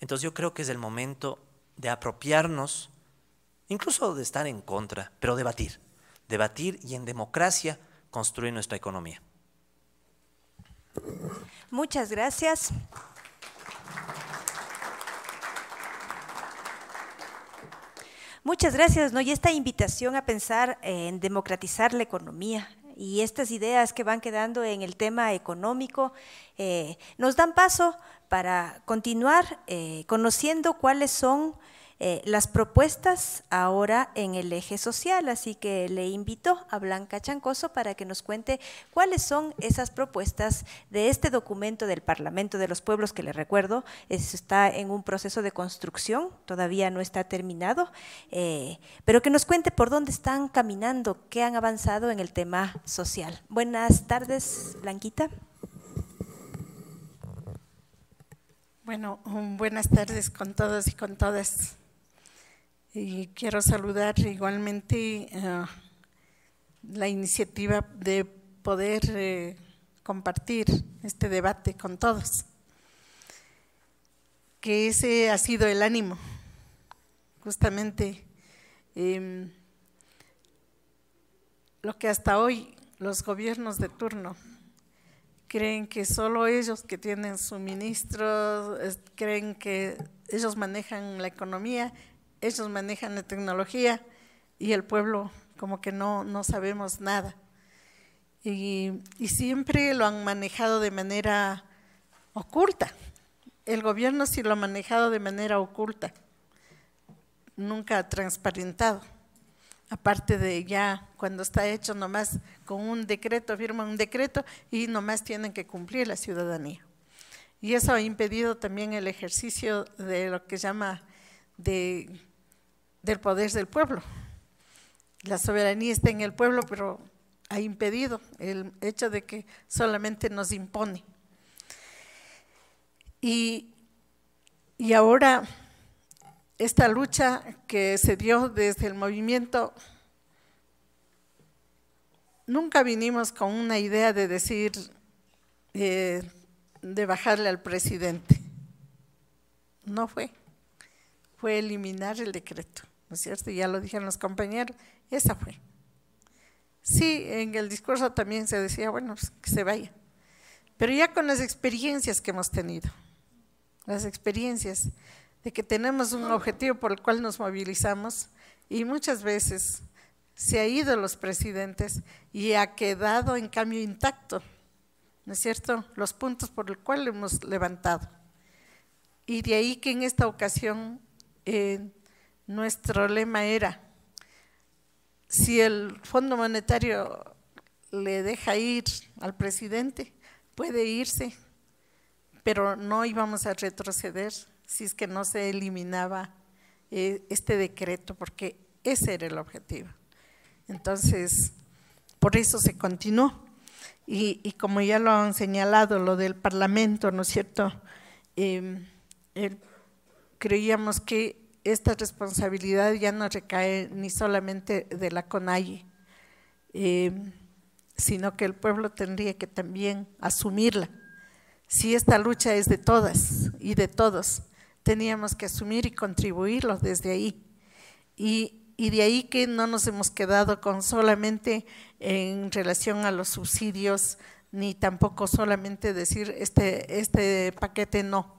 Entonces yo creo que es el momento de apropiarnos, incluso de estar en contra, pero debatir, debatir y en democracia construir nuestra economía.
Muchas gracias. Muchas gracias, ¿no? Y esta invitación a pensar en democratizar la economía, y estas ideas que van quedando en el tema económico eh, nos dan paso para continuar eh, conociendo cuáles son eh, las propuestas ahora en el eje social, así que le invito a Blanca Chancoso para que nos cuente cuáles son esas propuestas de este documento del Parlamento de los Pueblos, que le recuerdo, está en un proceso de construcción, todavía no está terminado, eh, pero que nos cuente por dónde están caminando, qué han avanzado en el tema social. Buenas tardes, Blanquita.
Bueno, um, buenas tardes con todos y con todas. Y quiero saludar igualmente eh, la iniciativa de poder eh, compartir este debate con todos, que ese ha sido el ánimo, justamente em, lo que hasta hoy los gobiernos de turno creen que solo ellos que tienen suministros, creen que ellos manejan la economía, ellos manejan la tecnología y el pueblo como que no, no sabemos nada. Y, siempre lo han manejado de manera oculta. El gobierno sí lo ha manejado de manera oculta, nunca transparentado. Aparte de ya cuando está hecho nomás con un decreto, firman un decreto y nomás tienen que cumplir la ciudadanía. Y eso ha impedido también el ejercicio de lo que llama de del poder del pueblo. La soberanía está en el pueblo, pero ha impedido el hecho de que solamente nos impone. Y, ahora esta lucha que se dio desde el movimiento, nunca vinimos con una idea de decir, eh, de bajarle al presidente. No fue, fue eliminar el decreto. ¿no es cierto? Ya lo dijeron los compañeros, esa fue. Sí, en el discurso también se decía, bueno, pues, que se vaya. Pero ya con las experiencias que hemos tenido, las experiencias de que tenemos un objetivo por el cual nos movilizamos y muchas veces se ha ido los presidentes y ha quedado en cambio intacto, ¿no es cierto?, los puntos por el cual hemos levantado. Y de ahí que en esta ocasión eh, nuestro lema era, si el Fondo Monetario le deja ir al presidente, puede irse, pero no íbamos a retroceder si es que no se eliminaba eh, este decreto, porque ese era el objetivo. Entonces, por eso se continuó. Y, como ya lo han señalado, lo del Parlamento, ¿no es cierto? Em, creíamos que esta responsabilidad ya no recae ni solamente de la CONAI, eh, sino que el pueblo tendría que también asumirla. Si esta lucha es de todas y de todos, teníamos que asumir y contribuirlo desde ahí. Y, y de ahí que no nos hemos quedado con solamente en relación a los subsidios, ni tampoco solamente decir este, este paquete no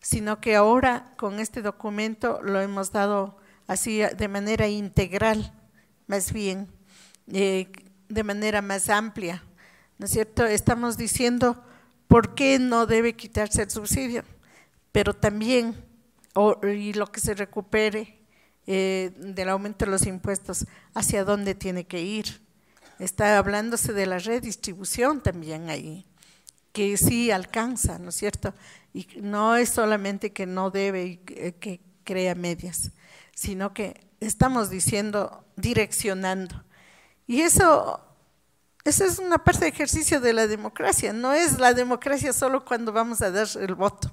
sino que ahora con este documento lo hemos dado así de manera integral, más bien, eh, de manera más amplia. ¿No es cierto? Estamos diciendo por qué no debe quitarse el subsidio, pero también, o, y lo que se recupere eh, del aumento de los impuestos, hacia dónde tiene que ir. Está hablándose de la redistribución también ahí que sí alcanza, ¿no es cierto? Y no es solamente que no debe y eh, que crea medias, sino que estamos diciendo, direccionando. Y eso, eso es una parte de ejercicio de la democracia, no es la democracia solo cuando vamos a dar el voto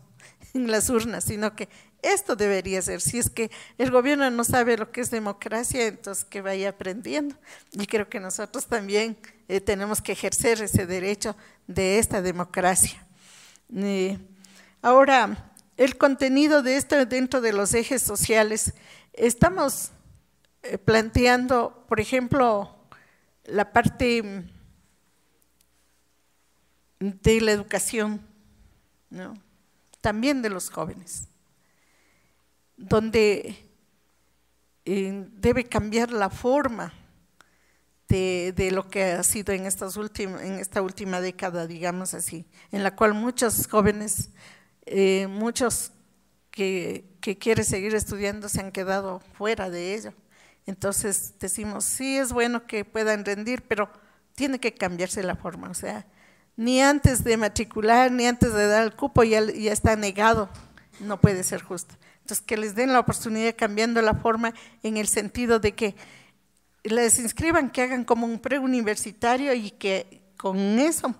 en las urnas, sino que esto debería ser. Si es que el gobierno no sabe lo que es democracia, entonces que vaya aprendiendo. Y creo que nosotros también eh, tenemos que ejercer ese derecho de esta democracia. Eh, ahora, el contenido de esto dentro de los ejes sociales, estamos eh, planteando, por ejemplo, la parte de la educación, también de los jóvenes donde eh, debe cambiar la forma de, lo que ha sido en, estas últimas, en esta última década, digamos así, en la cual muchos jóvenes, eh, muchos que, quieren seguir estudiando se han quedado fuera de ello. Entonces decimos, sí es bueno que puedan rendir, pero tiene que cambiarse la forma, o sea, ni antes de matricular, ni antes de dar el cupo ya está negado, no puede ser justo. Entonces, que les den la oportunidad cambiando la forma en el sentido de que les inscriban, que hagan como un preuniversitario y que con eso,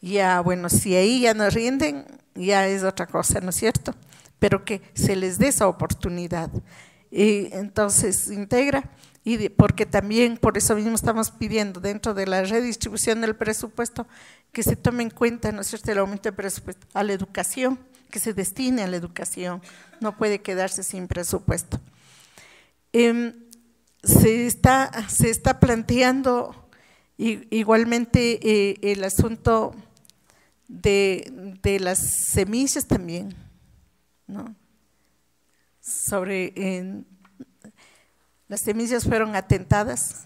ya, bueno, si ahí ya no rinden, ya es otra cosa, ¿no es cierto? Pero que se les dé esa oportunidad. Y entonces, integra y porque también por eso mismo estamos pidiendo dentro de la redistribución del presupuesto que se tome en cuenta, ¿no es cierto?, el aumento de presupuesto a la educación, que se destine a la educación, no puede quedarse sin presupuesto. Em, se, está, se está planteando igualmente eh, el asunto de, las semillas también, ¿no? Sobre... Las semillas fueron atentadas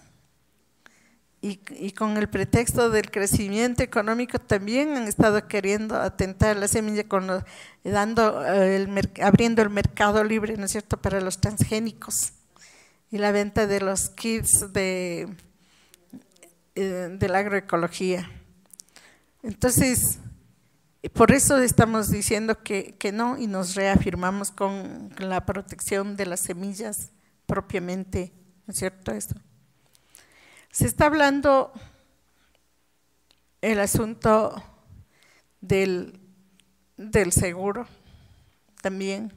y, con el pretexto del crecimiento económico también han estado queriendo atentar las semillas, con dando eh, abriendo el mercado libre, ¿no es cierto?, para los transgénicos y la venta de los kits de, eh, la agroecología. Entonces, por eso estamos diciendo que no y nos reafirmamos con la protección de las semillas propiamente, ¿no es cierto esto? Se está hablando el asunto del, del seguro también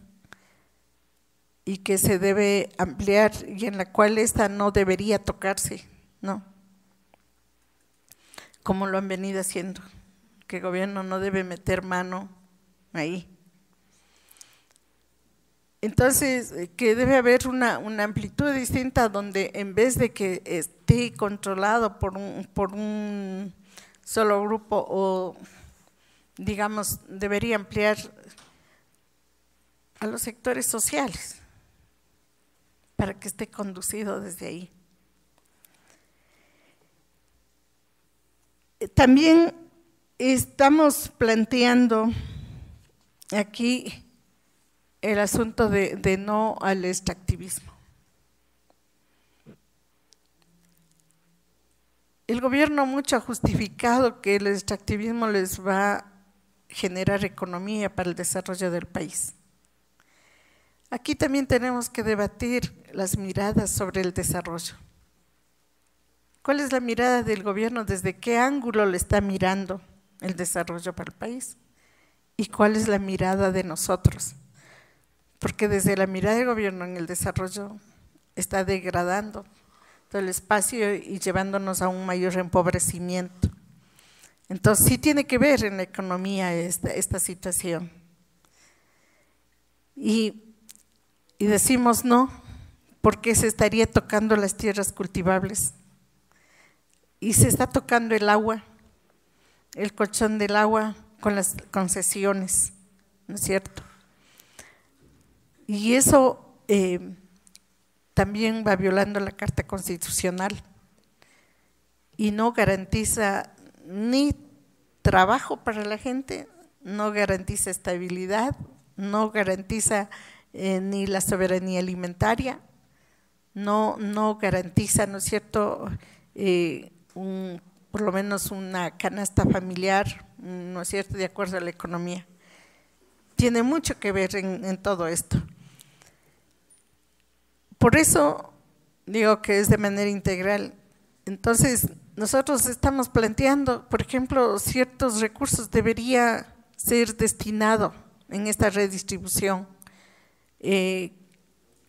y que se debe ampliar y en la cual esta no debería tocarse, ¿no? Como lo han venido haciendo, que el gobierno no debe meter mano ahí. Entonces, eh, que debe haber una, amplitud distinta donde en vez de que esté controlado por un, por un solo grupo o, digamos, debería ampliar a los sectores sociales para que esté conducido desde ahí. Eh, también estamos planteando aquí el asunto de, no al extractivismo. El gobierno mucho ha justificado que el extractivismo les va a generar economía para el desarrollo del país. Aquí también tenemos que debatir las miradas sobre el desarrollo. ¿Cuál es la mirada del gobierno? ¿Desde qué ángulo le está mirando el desarrollo para el país? ¿Y cuál es la mirada de nosotros? porque desde la mirada del gobierno en el desarrollo está degradando todo el espacio y llevándonos a un mayor empobrecimiento. Entonces sí tiene que ver en la economía esta, situación. y decimos no, porque se estaría tocando las tierras cultivables y se está tocando el agua, el colchón del agua con las concesiones, ¿no es cierto? Y eso eh, también va violando la Carta Constitucional y no garantiza ni trabajo para la gente, no garantiza estabilidad, no garantiza eh, ni la soberanía alimentaria, no, no garantiza, ¿no es cierto?, eh, por lo menos una canasta familiar, ¿no es cierto?, de acuerdo a la economía. Tiene mucho que ver en todo esto. Por eso digo que es de manera integral. Entonces, nosotros estamos planteando, por ejemplo, ciertos recursos debería ser destinado en esta redistribución. Eh,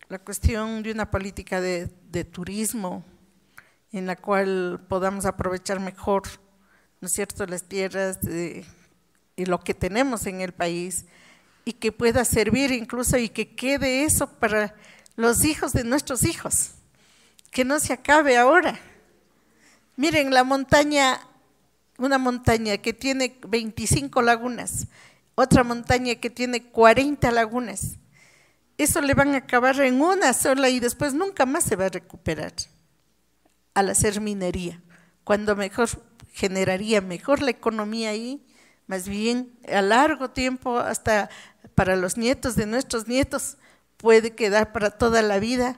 la cuestión de una política de, turismo en la cual podamos aprovechar mejor, ¿no es cierto?, las tierras y lo que tenemos en el país y que pueda servir incluso y que quede eso para los hijos de nuestros hijos, que no se acabe ahora. Miren, la montaña, una montaña que tiene 25 lagunas, otra montaña que tiene 40 lagunas, eso le van a acabar en una sola y después nunca más se va a recuperar al hacer minería, cuando mejor generaría mejor la economía ahí, más bien a largo tiempo, hasta para los nietos de nuestros nietos, puede quedar para toda la vida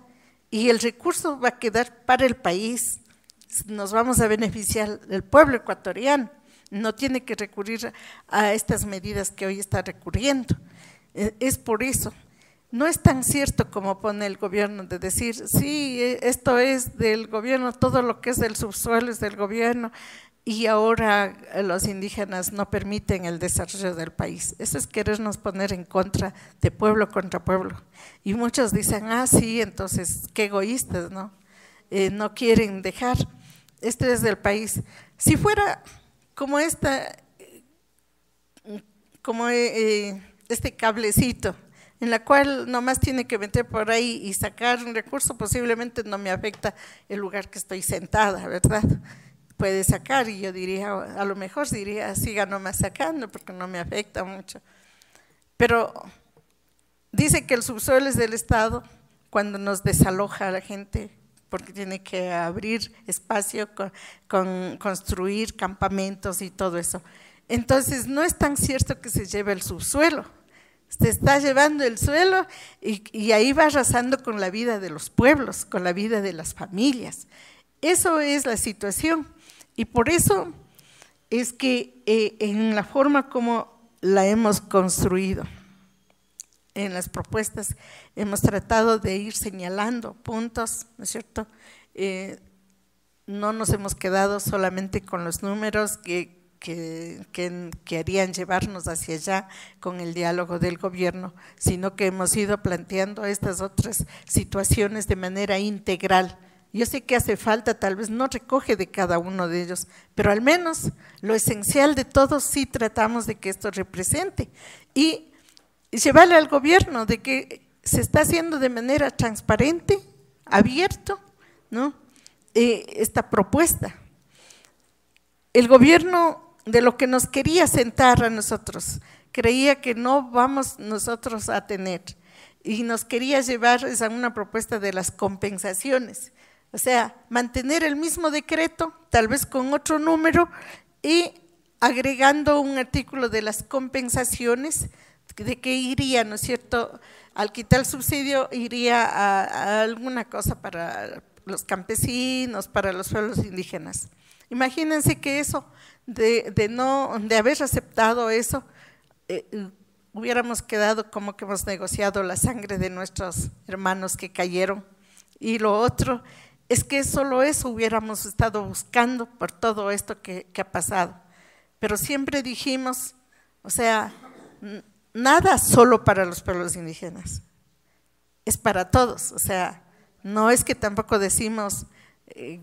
y el recurso va a quedar para el país. Nos vamos a beneficiar el pueblo ecuatoriano. No tiene que recurrir a estas medidas que hoy está recurriendo. E, es por eso. No es tan cierto como pone el gobierno de decir, sí, e, esto es del gobierno, todo lo que es del subsuelo es del gobierno, y ahora eh, los indígenas no permiten el desarrollo del país. Eso es querernos poner en contra de pueblo contra pueblo. Y muchos dicen, ah, sí, entonces qué egoístas, ¿no? Eh, no quieren dejar. Este es del país. Si fuera como esta, como eh, este cablecito, en la cual nomás tiene que meter por ahí y sacar un recurso, posiblemente no me afecta el lugar que estoy sentada, ¿verdad? puede sacar. Y yo diría, a lo mejor diría, siga nomás sacando porque no me afecta mucho. Pero dice que el subsuelo es del Estado cuando nos desaloja a la gente porque tiene que abrir espacio, con, construir campamentos y todo eso. Entonces, no es tan cierto que se lleve el subsuelo. Se está llevando el suelo y, y, ahí va arrasando con la vida de los pueblos, con la vida de las familias. Eso es la situación. Y por eso es que eh, en la forma como la hemos construido, en las propuestas hemos tratado de ir señalando puntos, ¿no es cierto? Eh, no nos hemos quedado solamente con los números que, que, que, harían llevarnos hacia allá con el diálogo del gobierno, sino que hemos ido planteando estas otras situaciones de manera integral yo sé que hace falta, tal vez no recoge de cada uno de ellos, pero al menos lo esencial de todos sí tratamos de que esto represente y llevarle al gobierno de que se está haciendo de manera transparente, abierto, ¿no? Eh, esta propuesta. El gobierno de lo que nos quería sentar a nosotros, creía que no vamos nosotros a tener y nos quería llevar a una propuesta de las compensaciones o sea, mantener el mismo decreto, tal vez con otro número, y agregando un artículo de las compensaciones, de que iría, ¿no es cierto? Al quitar el subsidio iría a, alguna cosa para los campesinos, para los pueblos indígenas. Imagínense que eso, de, no, de haber aceptado eso, eh, hubiéramos quedado como que hemos negociado la sangre de nuestros hermanos que cayeron. Y lo otro es que solo eso hubiéramos estado buscando por todo esto que, ha pasado. Pero siempre dijimos, o sea, nada solo para los pueblos indígenas, es para todos. O sea, no es que tampoco decimos, eh,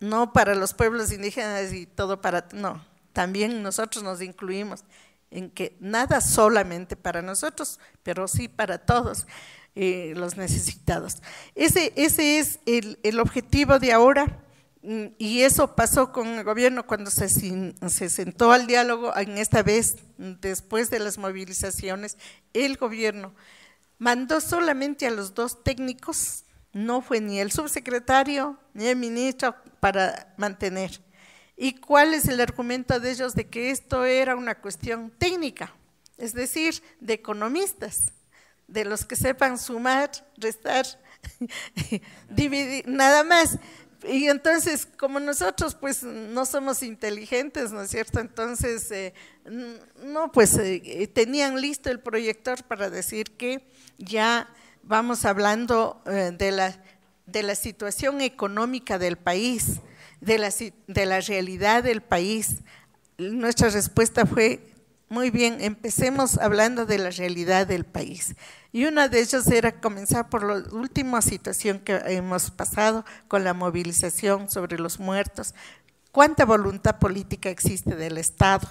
no para los pueblos indígenas y todo para, no, también nosotros nos incluimos en que nada solamente para nosotros, pero sí para todos. Eh, los necesitados. Ese, ese es el, objetivo de ahora mm, y eso pasó con el gobierno cuando se, se sentó al diálogo, en esta vez, mm, después de las movilizaciones, el gobierno mandó solamente a los dos técnicos, no fue ni el subsecretario ni el ministro para mantener. ¿Y cuál es el argumento de ellos de que esto era una cuestión técnica? Es decir, de economistas de los que sepan sumar, restar, dividir, nada más. Y entonces, como nosotros pues no somos inteligentes, ¿no es cierto? Entonces, eh, no, pues eh, eh, tenían listo el proyector para decir que ya vamos hablando de, la, de la situación económica del país, de la, de la realidad del país. Nuestra respuesta fue, muy bien, empecemos hablando de la realidad del país. Y una de ellas era comenzar por la última situación que hemos pasado con la movilización sobre los muertos. ¿Cuánta voluntad política existe del Estado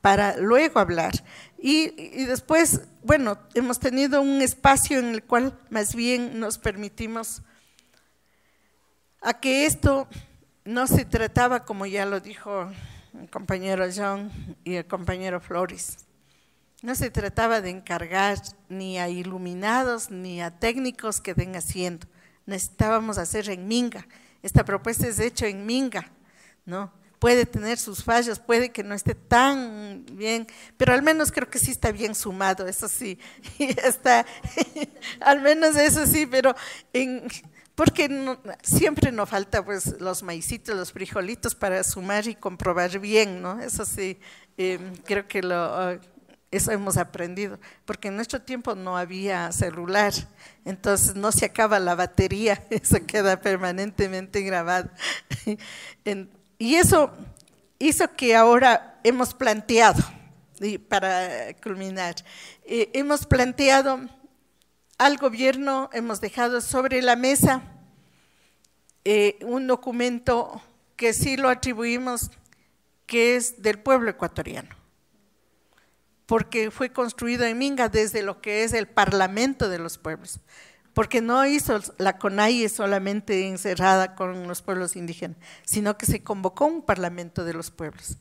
para luego hablar? Y, y después, bueno, hemos tenido un espacio en el cual más bien nos permitimos a que esto no se trataba, como ya lo dijo el compañero John y el compañero Flores, no se trataba de encargar ni a iluminados ni a técnicos que den haciendo. Necesitábamos hacer en Minga. Esta propuesta es hecha en Minga, ¿no? Puede tener sus fallos, puede que no esté tan bien, pero al menos creo que sí está bien sumado, eso sí. está, al menos eso sí, pero en, porque siempre nos falta pues los maicitos, los frijolitos para sumar y comprobar bien, ¿no? Eso sí, em, creo que lo eso hemos aprendido, porque en nuestro tiempo no había celular, entonces no se acaba la batería, eso queda permanentemente grabado. y eso hizo que ahora hemos planteado, y para culminar, eh, hemos planteado al gobierno, hemos dejado sobre la mesa eh, un documento que sí lo atribuimos, que es del pueblo ecuatoriano porque fue construido en Minga desde lo que es el Parlamento de los Pueblos, porque no hizo la CONAIE solamente encerrada con los pueblos indígenas, sino que se convocó un Parlamento de los Pueblos.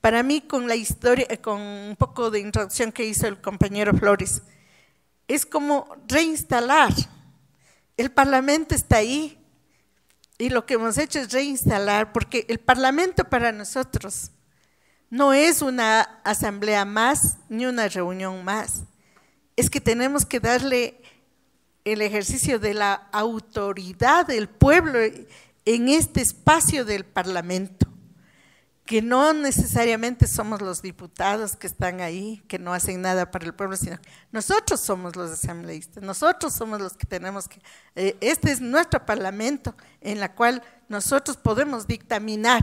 Para mí, con la historia, eh, con un poco de introducción que hizo el compañero Flores, es como reinstalar. El Parlamento está ahí y lo que hemos hecho es reinstalar, porque el Parlamento para nosotros no es una asamblea más ni una reunión más. Es que tenemos que darle el ejercicio de la autoridad del pueblo en este espacio del Parlamento, que no necesariamente somos los diputados que están ahí, que no hacen nada para el pueblo, sino que nosotros somos los asambleístas, nosotros somos los que tenemos que, eh, este es nuestro Parlamento en la cual nosotros podemos dictaminar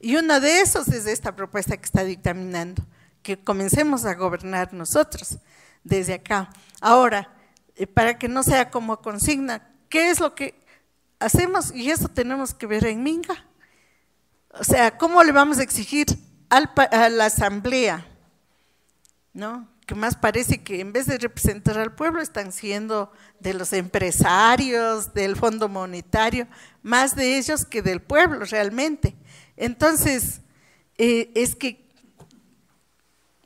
y uno de esos es esta propuesta que está dictaminando, que comencemos a gobernar nosotros desde acá. Ahora, eh, para que no sea como consigna, ¿qué es lo que hacemos? Y eso tenemos que ver en Minga. O sea, ¿cómo le vamos a exigir a la asamblea? ¿No? Que más parece que en vez de representar al pueblo están siendo de los empresarios, del Fondo Monetario, más de ellos que del pueblo realmente. Entonces, eh, es que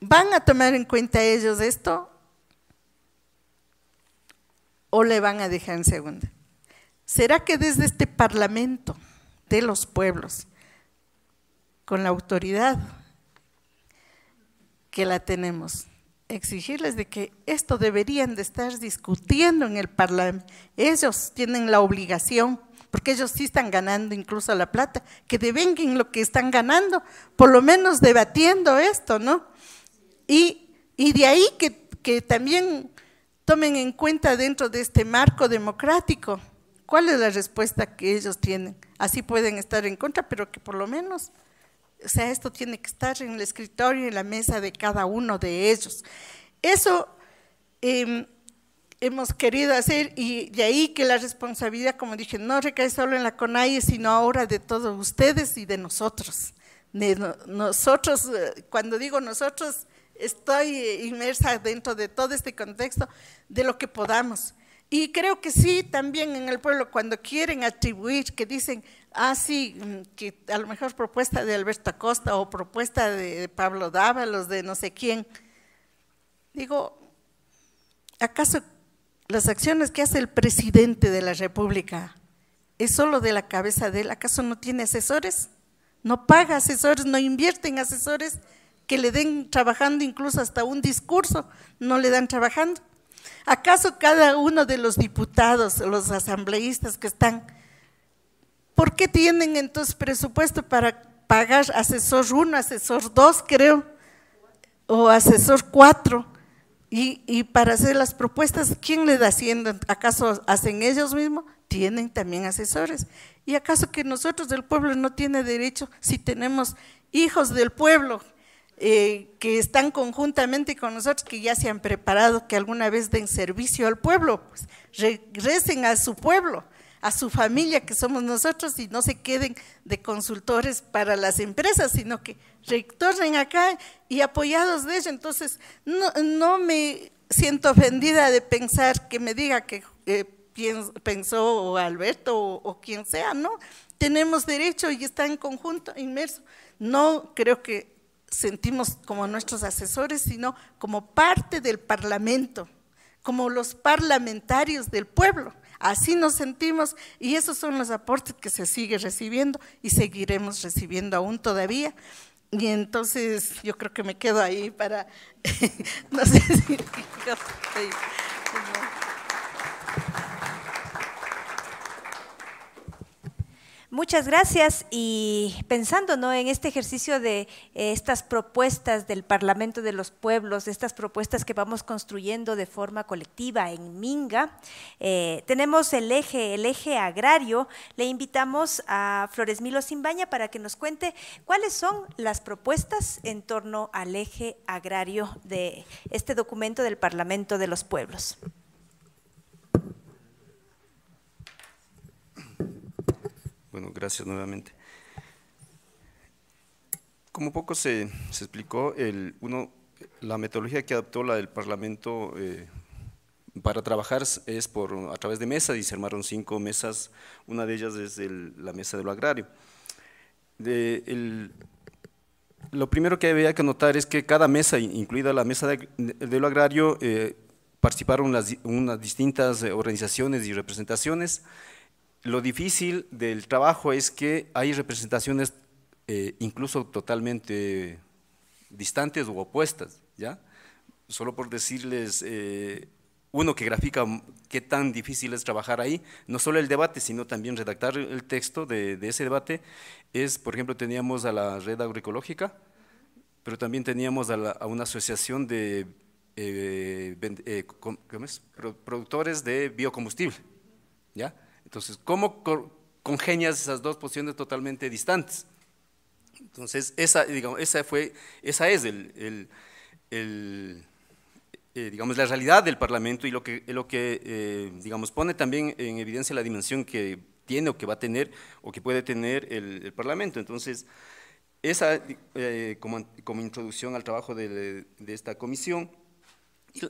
¿van a tomar en cuenta ellos esto o le van a dejar en segunda? ¿Será que desde este Parlamento de los pueblos, con la autoridad que la tenemos, exigirles de que esto deberían de estar discutiendo en el Parlamento? Ellos tienen la obligación porque ellos sí están ganando incluso la plata, que devenguen lo que están ganando, por lo menos debatiendo esto, ¿no? Y, de ahí que, también tomen en cuenta dentro de este marco democrático cuál es la respuesta que ellos tienen. Así pueden estar en contra, pero que por lo menos, o sea, esto tiene que estar en el escritorio, y en la mesa de cada uno de ellos. Eso... Em, hemos querido hacer y de ahí que la responsabilidad, como dije, no recae solo en la CONAIE, sino ahora de todos ustedes y de nosotros. nosotros, eh, cuando digo nosotros, estoy eh, inmersa dentro de todo este contexto de lo que podamos. Y creo que sí, también en el pueblo, cuando quieren atribuir, que dicen, ah, sí, mm, que a lo mejor propuesta de Alberto Acosta o propuesta de Pablo Dávalos, de no sé quién. Digo, ¿acaso las acciones que hace el presidente de la República es solo de la cabeza de él. ¿Acaso no tiene asesores? No paga asesores, no invierte en asesores que le den trabajando incluso hasta un discurso, no le dan trabajando. ¿Acaso cada uno de los diputados, los asambleístas que están, ¿por qué tienen entonces presupuesto para pagar asesor 1, asesor 2, creo, o asesor 4? Y, para hacer las propuestas, ¿quién le da haciendo? ¿Acaso hacen ellos mismos? Tienen también asesores. ¿Y acaso que nosotros del pueblo no tiene derecho si tenemos hijos del pueblo eh, que están conjuntamente con nosotros, que ya se han preparado, que alguna vez den servicio al pueblo? Pues, regresen a su pueblo a su familia, que somos nosotros, y no se queden de consultores para las empresas, sino que retornen acá y apoyados de eso Entonces, no, me siento ofendida de pensar que me diga que eh, pensó Alberto o, o, quien sea, ¿no? Tenemos derecho y está en conjunto, inmerso. No creo que sentimos como nuestros asesores, sino como parte del Parlamento, como los parlamentarios del pueblo. Así nos sentimos y esos son los aportes que se sigue recibiendo y seguiremos recibiendo aún todavía. Y entonces yo creo que me quedo ahí para, no sé si...
Muchas gracias y pensando ¿no? en este ejercicio de eh, estas propuestas del Parlamento de los Pueblos, estas propuestas que vamos construyendo de forma colectiva en Minga, eh, tenemos el eje, el eje agrario. Le invitamos a Flores Milo Simbaña para que nos cuente cuáles son las propuestas en torno al eje agrario de este documento del Parlamento de los Pueblos.
Bueno, gracias nuevamente. Como poco se, explicó, el, uno, la metodología que adoptó la del Parlamento eh, para trabajar es por, a través de mesas, y se armaron cinco mesas, una de ellas es la mesa de lo agrario. De, lo primero que había que notar es que cada mesa, incluida la mesa de, lo agrario, eh, participaron las, unas distintas eh, organizaciones y representaciones, lo difícil del trabajo es que hay representaciones eh, incluso totalmente distantes u opuestas, ¿ya? Solo por decirles, eh, uno que grafica qué tan difícil es trabajar ahí, no solo el debate, sino también redactar el texto de, ese debate, es, por ejemplo, teníamos a la red agroecológica, pero también teníamos a, una asociación de eh, productores de biocombustible, ¿ya? Entonces, ¿cómo congenias esas dos posiciones totalmente distantes? Entonces, esa, esa, fue, esa es eh, digamos, la realidad del Parlamento y lo que, lo que eh, digamos, pone también en evidencia la dimensión que tiene o que va a tener o que puede tener el, Parlamento. Entonces, esa eh, como, introducción al trabajo de esta comisión.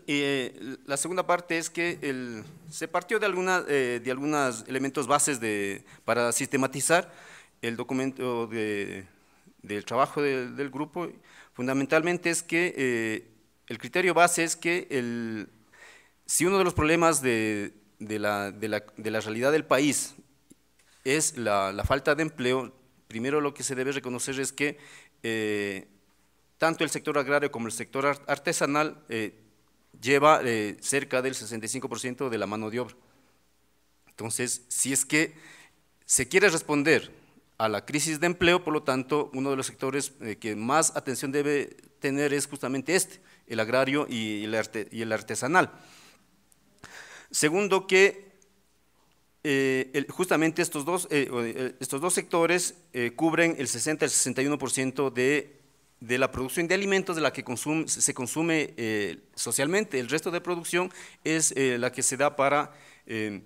Eh, la segunda parte es que se partió de, alguna, eh, de algunos elementos bases de, para sistematizar el documento de, del trabajo del, grupo. Fundamentalmente es que eh, el criterio base es que el, si uno de los problemas de, la, realidad del país es la, la, falta de empleo, primero lo que se debe reconocer es que eh, tanto el sector agrario como el sector artesanal lleva eh, cerca del 65% de la mano de obra. Entonces, si es que se quiere responder a la crisis de empleo, por lo tanto, uno de los sectores eh, que más atención debe tener es justamente este, el agrario y el, artesanal. Segundo, que eh, justamente estos dos, estos dos sectores cubren el 60 el 61% de de la producción de alimentos de la que se consume eh, socialmente. El resto de producción es eh, la que se da para eh,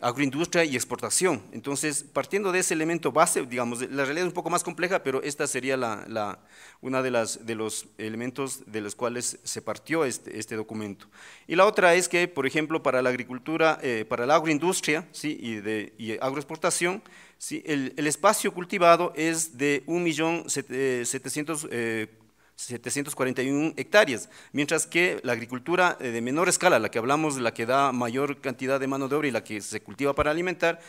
agroindustria y exportación. Entonces, partiendo de ese elemento base, digamos, la realidad es un poco más compleja, pero esta sería la, una de, las, de los elementos de los cuales se partió este, este documento. Y la otra es que, por ejemplo, para la agricultura, para la agroindustria ¿sí? y, de, y agroexportación, el, espacio cultivado es de 1.741 eh, eh, hectáreas, mientras que la agricultura eh, de menor escala, la que hablamos, la que da mayor cantidad de mano de obra y la que se cultiva para alimentar,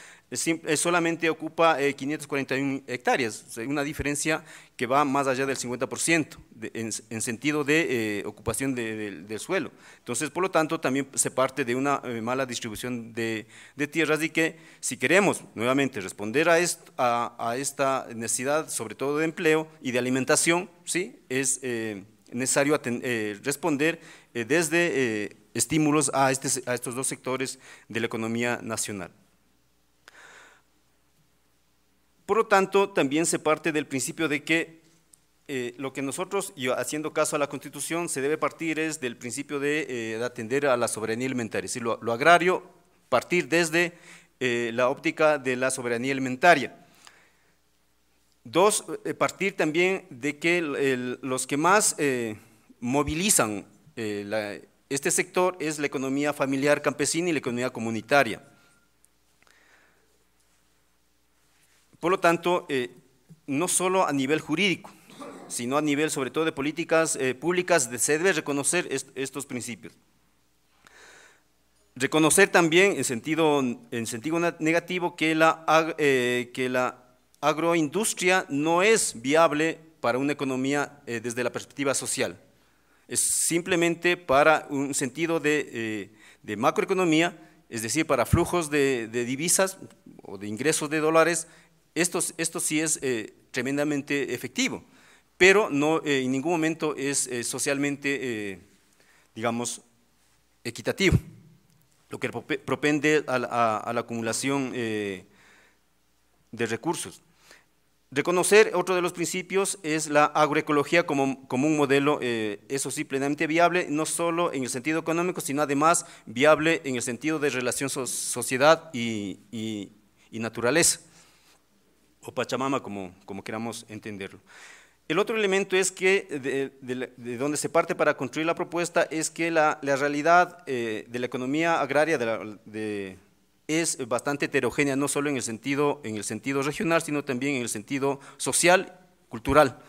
solamente ocupa 541 eh, hectáreas, una diferencia que va más allá del 50% en, sentido de eh, ocupación del suelo. Entonces, por lo tanto, también se parte de una eh, mala distribución de, tierras y que si queremos nuevamente responder a, esta necesidad, sobre todo de empleo y de alimentación, ¿sí? es necesario responder desde estímulos este, a estos dos sectores de la economía nacional. Por lo tanto, también se parte del principio de que eh, lo que nosotros, y haciendo caso a la Constitución, se debe partir es del principio de, eh, atender a la soberanía alimentaria, es decir, lo, agrario, partir desde eh, la óptica de la soberanía alimentaria. Dos, partir también de que los que más movilizan este sector es la economía familiar campesina y la economía comunitaria. Por lo tanto, eh, no solo a nivel jurídico, sino a nivel sobre todo de políticas eh, públicas se debe reconocer estos principios. Reconocer también en sentido, negativo que la, eh, que la agroindustria no es viable para una economía desde la perspectiva social. Es simplemente para un sentido de, macroeconomía, es decir, para flujos de divisas o de ingresos de dólares esto, sí es eh, tremendamente efectivo, pero no, eh, en ningún momento es eh, socialmente, digamos, equitativo, lo que propende a la, acumulación de recursos. Reconocer otro de los principios es la agroecología como, un modelo, eso sí, plenamente viable, no solo en el sentido económico, sino además viable en el sentido de relación sociedad y naturaleza o Pachamama, como, queramos entenderlo. El otro elemento es que de, donde se parte para construir la propuesta es que la, realidad eh, de la economía agraria es bastante heterogénea, no solo en el, sentido, en el sentido regional, sino también en el sentido social, cultural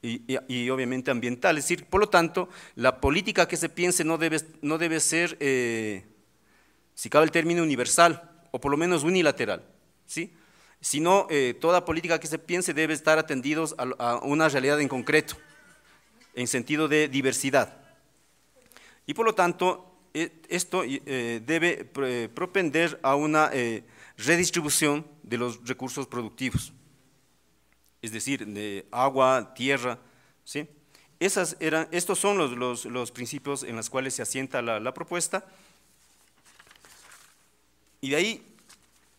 y, obviamente ambiental. Es decir, por lo tanto, la política que se piense no debe, ser, eh, si cabe el término, universal o por lo menos unilateral. ¿sí? sino eh, toda política que se piense debe estar atendidos a, una realidad en concreto, en sentido de diversidad. Y por lo tanto, e, esto eh, debe eh, propender a una redistribución de los recursos productivos, es decir, de agua, tierra. ¿sí? Esas eran, estos son los, principios en los cuales se asienta la, la propuesta. Y de ahí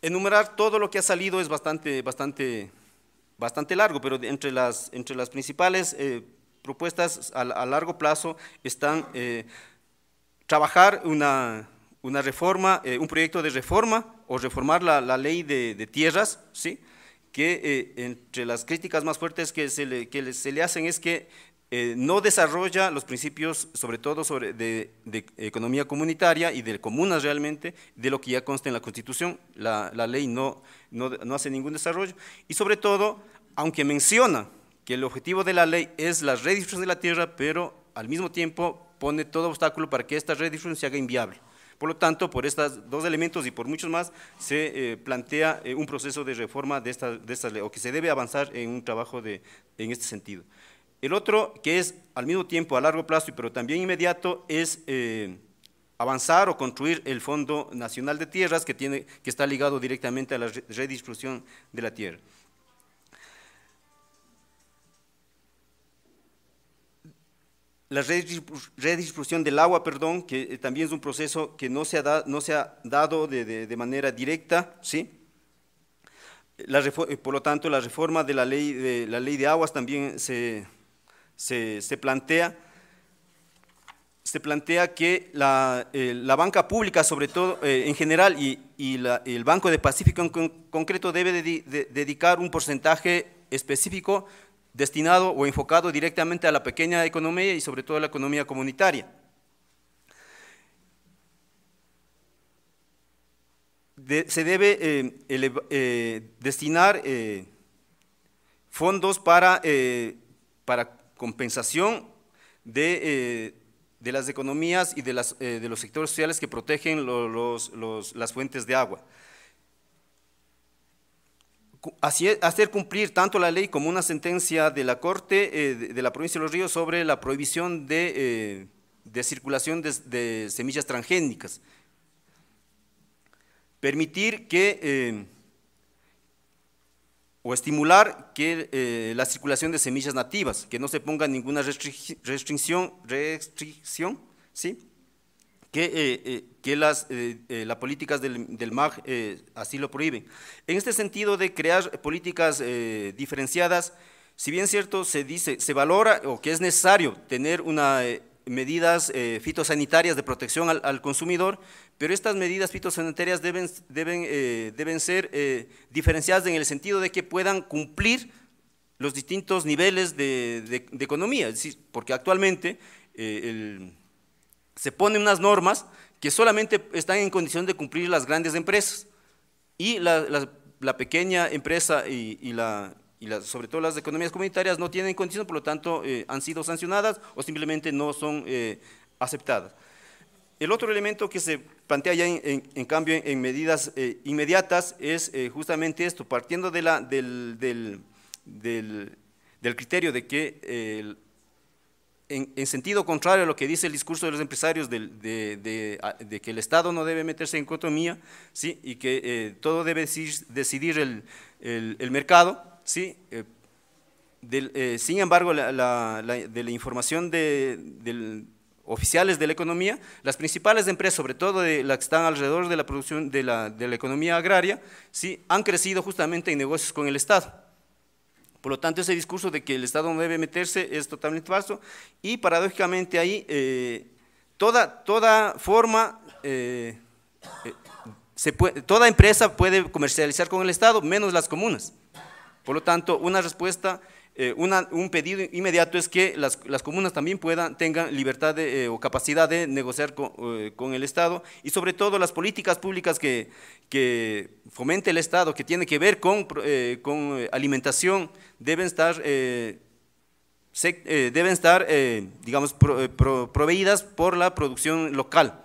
enumerar todo lo que ha salido es bastante, bastante, bastante largo, pero entre las, entre las principales eh, propuestas a, largo plazo están eh, trabajar una, reforma, eh, un proyecto de reforma o reformar la, ley de, tierras, ¿sí? que entre las críticas más fuertes que se le, que se le hacen es que eh, no desarrolla los principios, sobre todo sobre de, economía comunitaria y de comunas realmente, de lo que ya consta en la Constitución, la, ley no, no, hace ningún desarrollo, y sobre todo, aunque menciona que el objetivo de la ley es la redistribución de la tierra, pero al mismo tiempo pone todo obstáculo para que esta redistribución se haga inviable. Por lo tanto, por estos dos elementos y por muchos más, se eh, plantea eh, un proceso de reforma de esta, ley, o que se debe avanzar en un trabajo de, en este sentido. El otro, que es al mismo tiempo a largo plazo, y pero también inmediato, es eh, avanzar o construir el Fondo Nacional de Tierras, que, tiene, que está ligado directamente a la redistribución de la tierra. la redistribución del agua, perdón, que eh, también es un proceso que no se ha, dado de, manera directa, ¿sí? Eh, por lo tanto, la reforma de la ley de, la ley de aguas también se, se, plantea, se plantea que la, eh, banca pública, sobre todo eh, en general, y, el Banco de Pacífico en concreto, debe dedicar un porcentaje específico destinado o enfocado directamente a la pequeña economía y sobre todo a la economía comunitaria. se debe eh, destinar fondos para, para compensación eh, de, las economías y eh, de, los sectores sociales que protegen las fuentes de agua. hacer cumplir tanto la ley como una sentencia de la Corte eh, de, la provincia de Los Ríos sobre la prohibición de circulación de, semillas transgénicas. Permitir que o estimular que, eh, la circulación de semillas nativas, que no se ponga ninguna restricción, restricción ¿sí? que, eh, eh, que las, políticas del, del MAG así lo prohíben. En este sentido de crear políticas diferenciadas, si bien cierto se dice, se valora o que es necesario tener una medidas eh, fitosanitarias de protección al, consumidor, pero estas medidas fitosanitarias deben, deben, eh, deben ser eh, diferenciadas en el sentido de que puedan cumplir los distintos niveles de, economía, porque actualmente se ponen unas normas que solamente están en condición de cumplir las grandes empresas y la, pequeña empresa y la, y sobre todo las economías comunitarias no tienen condiciones, por lo tanto eh, han sido sancionadas o simplemente no son eh, aceptadas. El otro elemento que se plantea ya en, cambio en medidas eh, inmediatas es justamente esto, partiendo del, criterio de que en, sentido contrario a lo que dice el discurso de los empresarios de, que el Estado no debe meterse en economía ¿sí? y que todo debe decidir, el, mercado, Sí, eh, eh, sin embargo, de la información de, oficiales de la economía, las principales empresas, sobre todo las que están alrededor de la producción de la, economía agraria, ¿sí? han crecido justamente en negocios con el Estado. Por lo tanto, ese discurso de que el Estado no debe meterse es totalmente falso y paradójicamente ahí eh, toda, forma, toda empresa puede comercializar con el Estado, menos las comunas. Por lo tanto, una respuesta, eh, un pedido inmediato es que las, comunas también puedan, tengan libertad eh, o capacidad de negociar eh, con, el Estado y sobre todo las políticas públicas que, que fomente el Estado, que tiene que ver con, alimentación, deben estar... deben estar, digamos, proveídas por la producción local,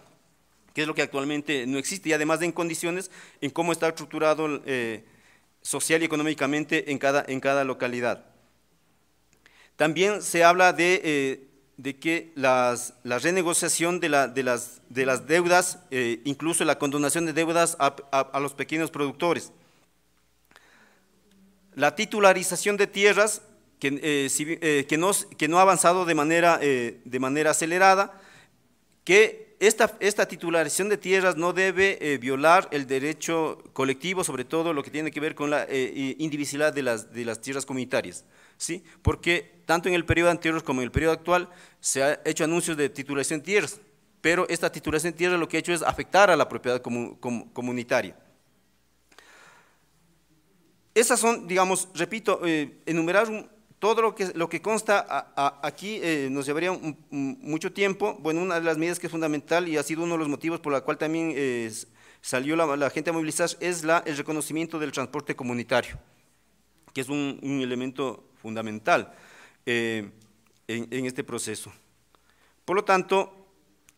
que es lo que actualmente no existe, y además en condiciones en cómo está estructurado social y económicamente en cada, en cada localidad. También se habla de, eh, que la renegociación de, de, las, de las, deudas, eh, incluso la condonación de deudas a, los pequeños productores. La titularización de tierras que, eh, que, no, ha avanzado de manera, de manera acelerada, que esta, esta titularización de tierras no debe eh, violar el derecho colectivo, sobre todo lo que tiene que ver con la eh, eh, indivisibilidad de las, tierras comunitarias, ¿sí? porque tanto en el periodo anterior como en el periodo actual se han hecho anuncios de titularización de tierras, pero esta titulación de tierras lo que ha hecho es afectar a la propiedad comunitaria. Esas son, digamos, repito, enumerar un, todo lo que, lo que consta aquí eh, nos llevaría mucho tiempo. Bueno, una de las medidas que es fundamental y ha sido uno de los motivos por la cual también eh, salió la, gente a movilizar es el reconocimiento del transporte comunitario, que es un, elemento fundamental eh, en, en, este proceso. Por lo tanto,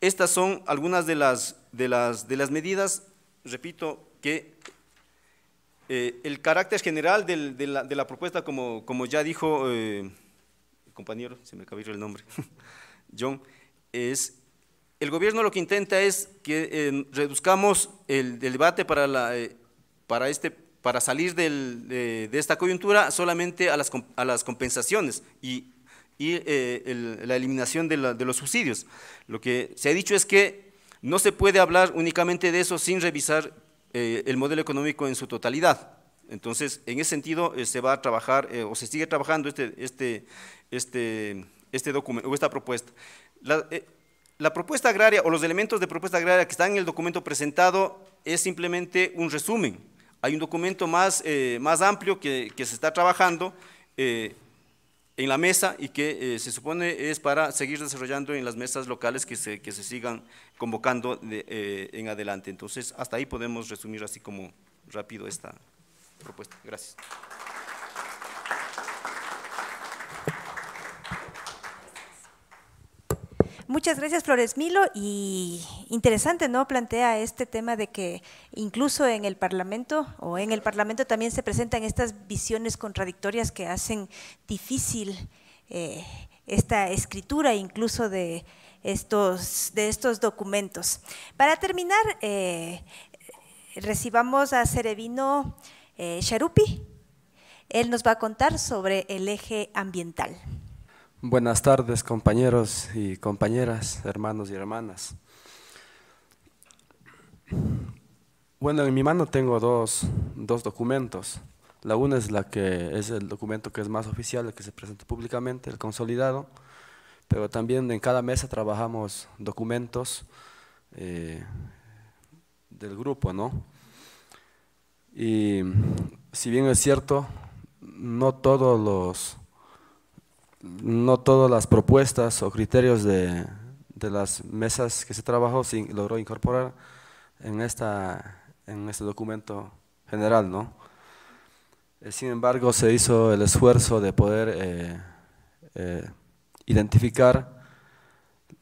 estas son algunas de las, de las, de las medidas, repito, que eh, el carácter general de, la, propuesta, como, como ya dijo eh, el compañero, se me acabó el nombre, John, es el gobierno lo que intenta es que eh, reduzcamos el, debate para, la, para, este, para salir de, esta coyuntura solamente a las, a las compensaciones y, la eliminación de, de los subsidios. Lo que se ha dicho es que no se puede hablar únicamente de eso sin revisar eh, el modelo económico en su totalidad. Entonces, en ese sentido, eh, se va a trabajar eh, o se sigue trabajando este, este, este, este documento o esta propuesta. La, propuesta agraria o los elementos de propuesta agraria que están en el documento presentado es simplemente un resumen. Hay un documento más, más amplio que, que, se está trabajando eh, en la mesa y que eh, se supone es para seguir desarrollando en las mesas locales que se, que se sigan convocando eh, en adelante. Entonces, hasta ahí podemos resumir así como rápido esta propuesta. Gracias.
Muchas gracias, Flores Milo. Y interesante, ¿no? Plantea este tema de que incluso en el Parlamento o en el Parlamento también se presentan estas visiones contradictorias que hacen difícil eh, esta escritura, incluso de estos, de estos documentos. Para terminar, eh, recibamos a Cerevino Sharupi. Eh, Él nos va a contar sobre el eje ambiental.
Buenas tardes compañeros y compañeras, hermanos y hermanas. Bueno, en mi mano tengo dos, documentos. La una es la que es el documento que es más oficial, el que se presenta públicamente, el consolidado, pero también en cada mesa trabajamos documentos eh, del grupo, ¿no? Y si bien es cierto, no todos los no todas las propuestas o criterios de, de las mesas que se trabajó se logró incorporar en, esta, en este documento general. ¿no? Eh, sin embargo, se hizo el esfuerzo de poder eh, eh, identificar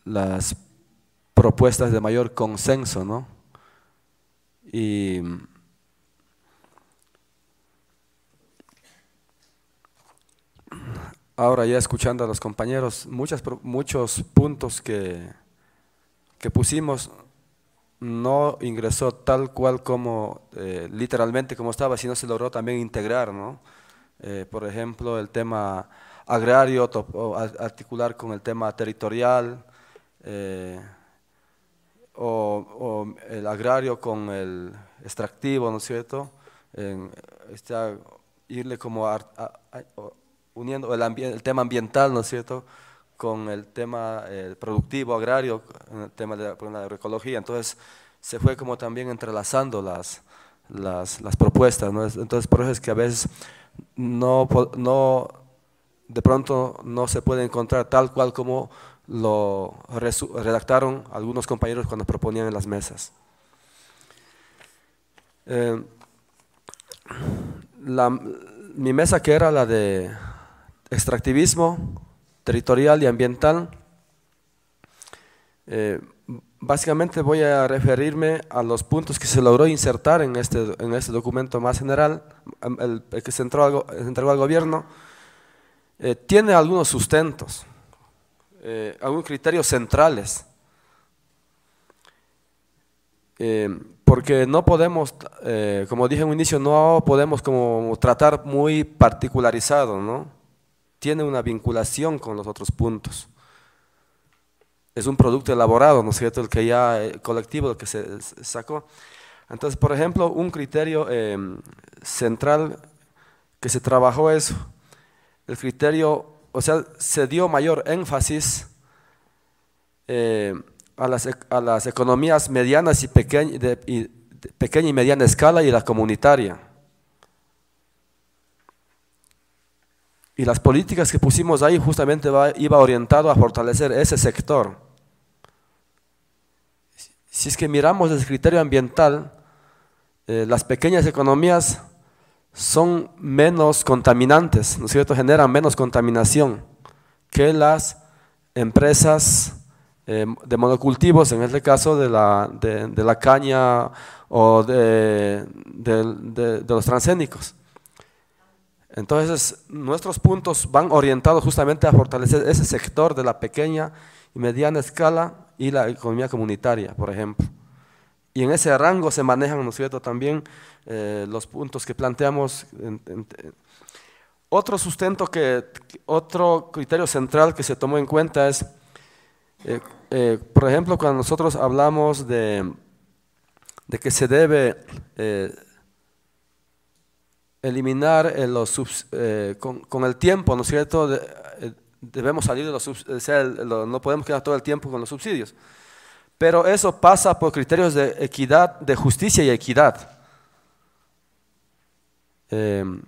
las propuestas de mayor consenso, ¿no? Y ahora ya escuchando a los compañeros, muchas, muchos puntos que, que pusimos no ingresó tal cual como eh, literalmente como estaba, sino se logró también integrar, ¿no? Eh, por ejemplo, el tema agrario, articular con el tema territorial, eh, o, el agrario con el extractivo, ¿no es cierto? Este, irle como a, uniendo el, tema ambiental, ¿no es cierto?, con el tema eh, productivo, agrario, el tema de la, agroecología. Entonces, se fue como también entrelazando las, las, propuestas, Entonces, por eso es que a veces no, no, de pronto no se puede encontrar tal cual como lo redactaron algunos compañeros cuando proponían en las mesas. Eh, mi mesa que era la de extractivismo territorial y ambiental. Eh, básicamente voy a referirme a los puntos que se logró insertar en este, en este documento más general, el, que se, entregó al gobierno. Eh, tiene algunos sustentos, eh, algunos criterios centrales, porque no podemos, como dije en un inicio, no podemos como tratar muy particularizado, ¿no? tiene una vinculación con los otros puntos. Es un producto elaborado, ¿no es cierto?, el que ya, eh, colectivo, el que se sacó. Entonces, por ejemplo, un criterio em, central que se trabajó es el criterio, o sea, se dio mayor énfasis eh, a, las, e, a, las, economías medianas y, pequeñas, de pequeña y mediana escala y la comunitaria. Y las políticas que pusimos ahí justamente iban iba orientado a fortalecer ese sector. Si es que miramos el criterio ambiental, eh, las pequeñas economías son menos contaminantes, ¿no es cierto? Generan menos contaminación que las empresas eh, de monocultivos, en este caso de la, caña o de, de los transgénicos. Entonces, nuestros puntos van orientados justamente a fortalecer ese sector de la pequeña y mediana escala y la economía comunitaria, por ejemplo. Y en ese rango se manejan, ¿no es cierto?, también eh, los puntos que planteamos. otro sustento, que, otro criterio central que se tomó en cuenta es, eh, eh, por ejemplo, cuando nosotros hablamos de, de que se debe eliminar eh, los eh, con, el tiempo, ¿no es cierto? Eh, debemos salir de los subsidios, no podemos quedar todo el tiempo con los subsidios. Pero eso pasa por criterios de equidad, de justicia y equidad. Em,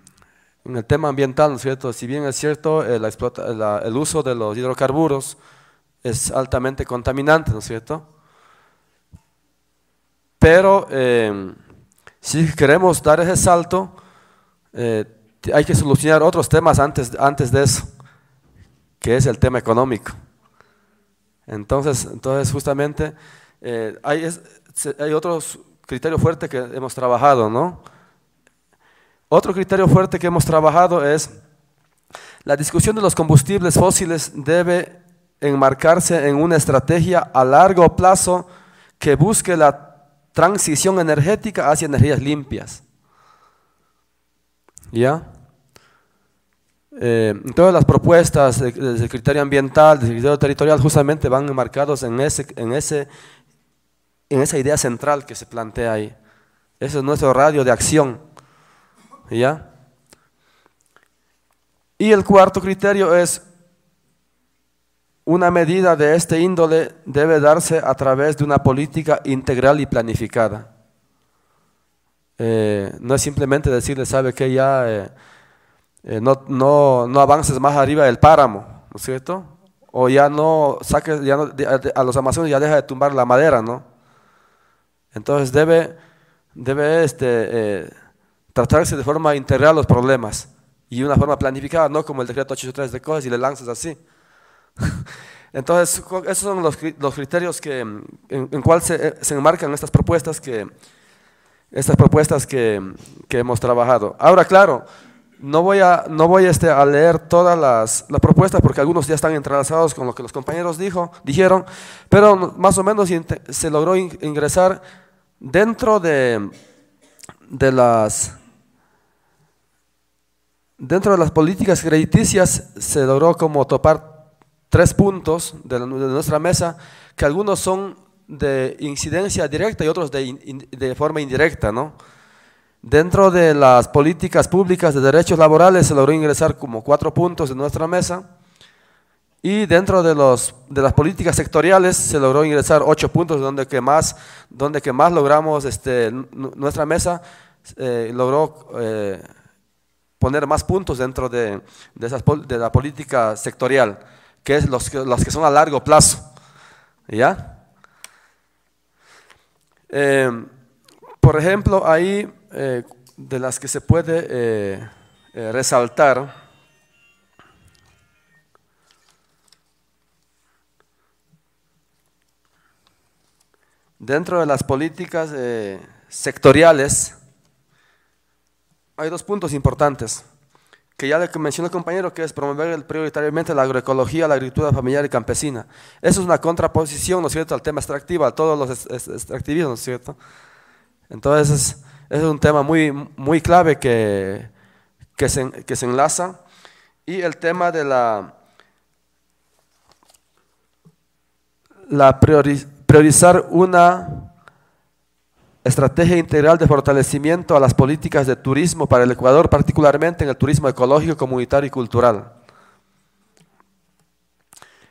en el tema ambiental, ¿no es cierto? Si bien es cierto, el uso de los hidrocarburos es altamente contaminante, ¿no es cierto? Pero em, si queremos dar ese salto, eh, hay que solucionar otros temas antes, antes de eso, que es el tema económico. Entonces, entonces justamente eh, hay, es, hay otros criterios fuertes que hemos trabajado, ¿no? Otro criterio fuerte que hemos trabajado es la discusión de los combustibles fósiles debe enmarcarse en una estrategia a largo plazo que busque la transición energética hacia energías limpias. ¿Ya? Eh, todas las propuestas del criterio ambiental, del criterio territorial, justamente van enmarcados en, ese, en, en esa idea central que se plantea ahí. Ese es nuestro radio de acción. ¿Ya? Y el cuarto criterio es, una medida de este índole debe darse a través de una política integral y planificada. Eh, no es simplemente decirle, sabe que ya eh, eh, no, no, no, avances más arriba del páramo, ¿no es cierto? O ya no saques, ya a los amazones ya deja de tumbar la madera, ¿no? Entonces debe, debe este, tratarse de forma integral los problemas y una forma planificada, no como el decreto h3 de cosas y le lanzas así. Entonces, esos son los, criterios que, mm, en, en cuál se enmarcan estas propuestas que, estas propuestas que, hemos trabajado. Ahora, claro, no voy a, no voy este, a leer todas las, propuestas porque algunos ya están entrelazados con lo que los compañeros dijo, dijeron, pero más o menos se logró ingresar dentro de, de las... Dentro de las políticas crediticias se logró como topar tres puntos de, de nuestra mesa, que algunos son de incidencia directa y otros de, forma indirecta, ¿no? Dentro de las políticas públicas de derechos laborales se logró ingresar como cuatro puntos en nuestra mesa y dentro de, de las políticas sectoriales se logró ingresar ocho puntos donde que más, donde que más logramos, este, nuestra mesa eh, logró eh, poner más puntos dentro de, esas, de la política sectorial, que es los, las que son a largo plazo. ¿Ya? Em, por ejemplo, ahí eh, de las que se puede eh, eh, resaltar, dentro de las políticas sectoriales, hay dos puntos importantes que ya le mencionó el compañero, que es promover prioritariamente la agroecología, la agricultura familiar y campesina. Eso es una contraposición, ¿no es cierto?, al tema extractivo, a todos los extractivismos, ¿no es cierto? Entonces, es un tema muy, muy clave que, que, se, enlaza. Y el tema de la, la priorizar una Estrategia integral de fortalecimiento a las políticas de turismo para el Ecuador, particularmente en el turismo ecológico, comunitario y cultural.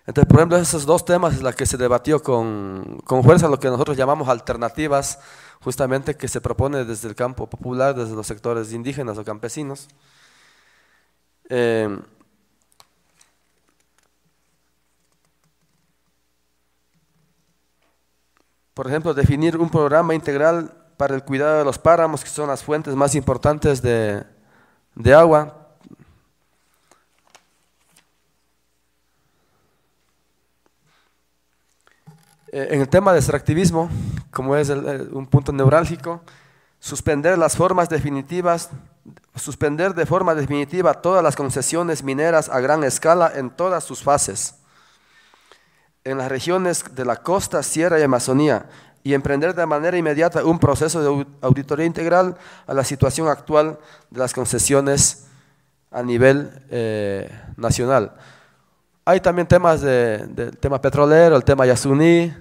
Entonces, por ejemplo, esos dos temas es la que se debatió con, fuerza, lo que nosotros llamamos alternativas, justamente que se propone desde el campo popular, desde los sectores indígenas o campesinos. Eh, Por ejemplo, definir un programa integral para el cuidado de los páramos, que son las fuentes más importantes de, agua. Eh, en el tema de extractivismo, como es un punto neurálgico, suspender las formas definitivas, suspender de forma definitiva todas las concesiones mineras a gran escala en todas sus fases en las regiones de la costa, sierra y Amazonía y emprender de manera inmediata un proceso de auditoría integral a la situación actual de las concesiones a nivel eh, nacional. Hay también temas del tema petrolero, el tema Yasuní,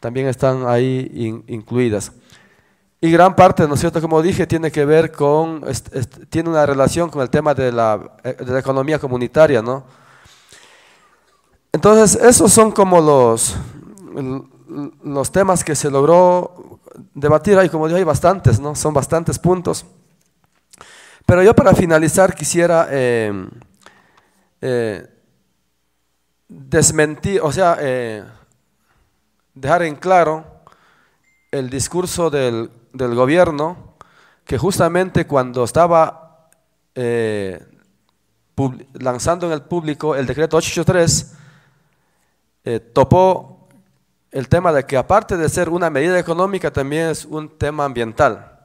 también están ahí incluidas. Y gran parte, ¿no es cierto?, como dije, tiene que ver con, tiene una relación con el tema de la eh, economía comunitaria, ¿no? Entonces, esos son como los, los temas que se logró debatir. Hay, como digo, hay bastantes, ¿no? Son bastantes puntos. Pero yo para finalizar quisiera eh, eh, desmentir, o sea, eh, dejar en claro el discurso del, del gobierno que justamente cuando estaba lanzando en el público el decreto 883, eh, topó el tema de que aparte de ser una medida económica, también es un tema ambiental.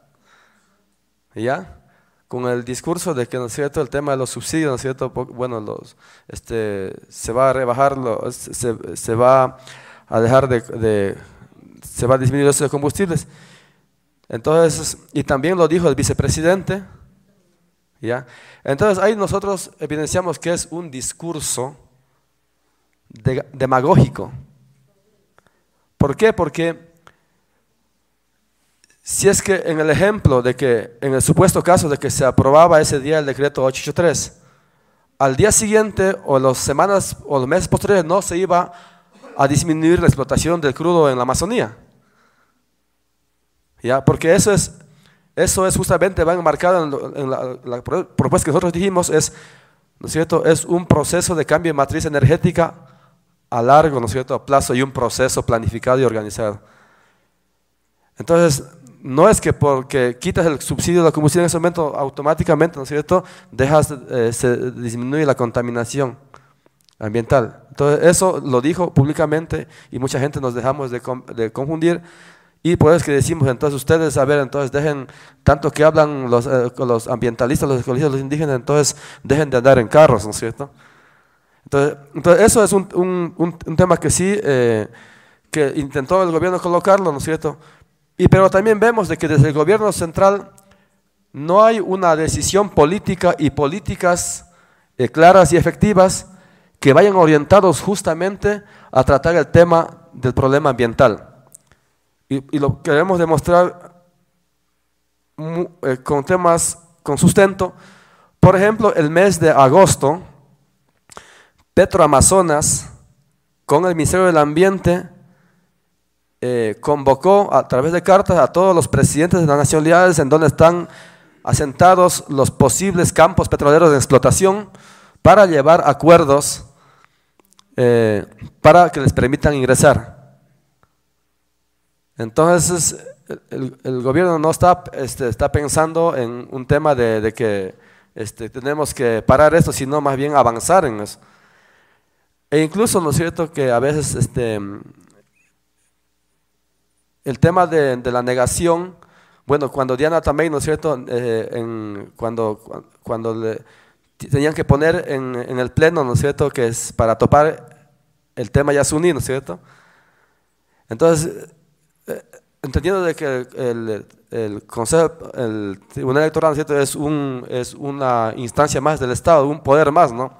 ¿Ya? Con el discurso de que, ¿no cierto?, el tema de los subsidios, ¿no es cierto?, bueno, los, este, se va a rebajar, se, se, va a dejar de, de, se va a disminuir los combustibles. Entonces, y también lo dijo el vicepresidente, ¿ya? Entonces ahí nosotros evidenciamos que es un discurso demagógico. ¿Por qué? Porque si es que en el ejemplo de que, en el supuesto caso de que se aprobaba ese día el decreto 883, al día siguiente o las semanas o los meses posteriores no se iba a disminuir la explotación del crudo en la Amazonía. ¿Ya? Porque eso es, eso es justamente, va enmarcado en, la, propuesta que nosotros dijimos, es, ¿no es cierto?, es un proceso de cambio de matriz energética a largo, ¿no es cierto?, a plazo y un proceso planificado y organizado. Entonces, no es que porque quitas el subsidio de la combustible en ese momento, automáticamente, ¿no es cierto?, dejas, eh, se disminuye la contaminación ambiental. Entonces, eso lo dijo públicamente y mucha gente nos dejamos de, confundir. Y por eso es que decimos, entonces ustedes, a ver, entonces dejen, tanto que hablan los, eh, los ambientalistas, los ecologistas, los indígenas, entonces dejen de andar en carros, ¿no es cierto? Entonces, eso es un, un, un, tema que sí, eh, que intentó el gobierno colocarlo, ¿no es cierto? Y, pero también vemos de que desde el gobierno central no hay una decisión política y políticas eh, claras y efectivas que vayan orientados justamente a tratar el tema del problema ambiental. Y, lo queremos demostrar eh, con temas con sustento. Por ejemplo, el mes de agosto, Petro Amazonas, con el Ministerio del Ambiente, eh, convocó a través de cartas a todos los presidentes de las nacionalidades en donde están asentados los posibles campos petroleros de explotación para llevar acuerdos eh, para que les permitan ingresar. Entonces, el, gobierno no está, este, está pensando en un tema de, que este, tenemos que parar esto, sino más bien avanzar en eso. E incluso, ¿no es cierto?, que a veces este, el tema de, la negación, bueno, cuando Diana también, ¿no es cierto?, eh, cuando, cuando le, tenían que poner en, el pleno, ¿no es cierto?, que es para topar el tema Yasuní, ¿no es cierto? Entonces, eh, entendiendo de que el, el, Consejo, el Tribunal Electoral, ¿no es cierto?, es, un, es una instancia más del Estado, un poder más, ¿no?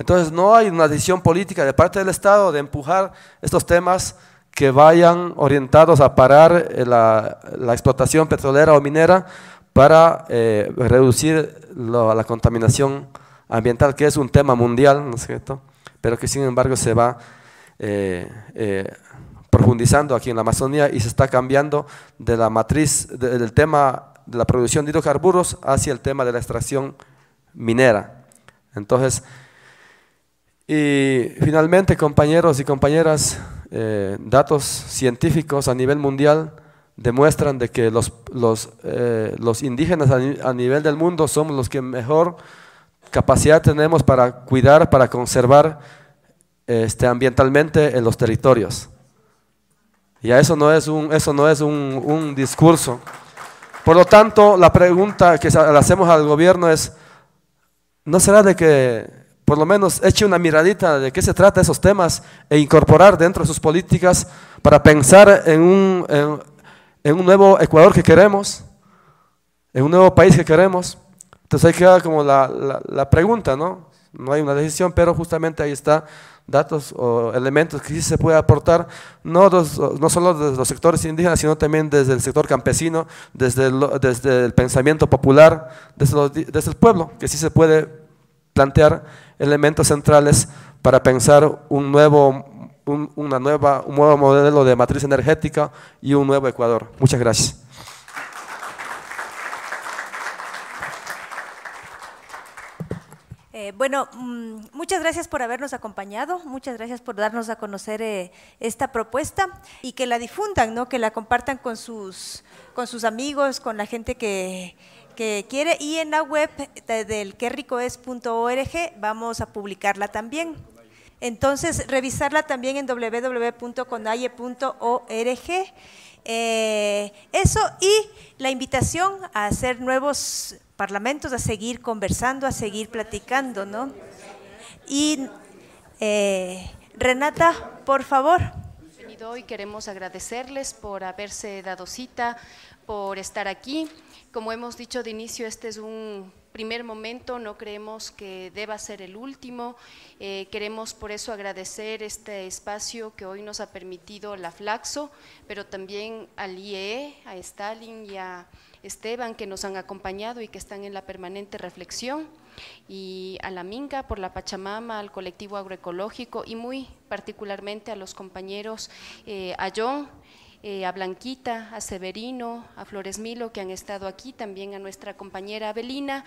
Entonces no hay una decisión política de parte del Estado de empujar estos temas que vayan orientados a parar eh, la, explotación petrolera o minera para eh, reducir la contaminación ambiental, que es un tema mundial, ¿no es cierto? Pero que sin embargo se va eh, profundizando aquí en la Amazonía y se está cambiando de la matriz del tema de la producción de hidrocarburos hacia el tema de la extracción minera. Entonces, y finalmente, compañeros y compañeras, eh, datos científicos a nivel mundial demuestran de que los, los, eh, los indígenas a, nivel del mundo somos los que mejor capacidad tenemos para cuidar, para conservar este, ambientalmente en los territorios. Y a eso no es un, eso no es un, un discurso. Por lo tanto, la pregunta que le hacemos al gobierno es, ¿no será de que por lo menos eche una miradita de qué se trata esos temas e incorporar dentro de sus políticas para pensar en un, en, un nuevo Ecuador que queremos, en un nuevo país que queremos. Entonces ahí queda como la, la, pregunta, ¿no? No hay una decisión, pero justamente ahí está datos o elementos que sí se puede aportar, no, no solo desde los sectores indígenas, sino también desde el sector campesino, desde el, desde el pensamiento popular, desde, desde el pueblo, que sí se puede plantear elementos centrales para pensar un nuevo, una nueva, un nuevo modelo de matriz energética y un nuevo Ecuador. Muchas gracias.
Eh, bueno, mm, muchas gracias por habernos acompañado, muchas gracias por darnos a conocer eh, esta propuesta y que la difundan, ¿no? que la compartan con sus, con sus amigos, con la gente que, que quiere y en la web del querricoes.org vamos a publicarla también. Entonces, revisarla también en www.conaye.org. Eh, eso y la invitación a hacer nuevos parlamentos, a seguir conversando, a seguir platicando, ¿no? Y eh, Renata, por favor.
Hoy queremos agradecerles por haberse dado cita, por estar aquí. Como hemos dicho de inicio, este es un primer momento, no creemos que deba ser el último. Eh, queremos por eso agradecer este espacio que hoy nos ha permitido la Flaxo, pero también al IEE, e, a Stalin y a Esteban que nos han acompañado y que están en la permanente reflexión, y a la Minga por la Pachamama, al colectivo agroecológico y muy particularmente a los compañeros, eh, a John, eh, a Blanquita, a Severino, a Flores Milo, que han estado aquí, también a nuestra compañera Abelina,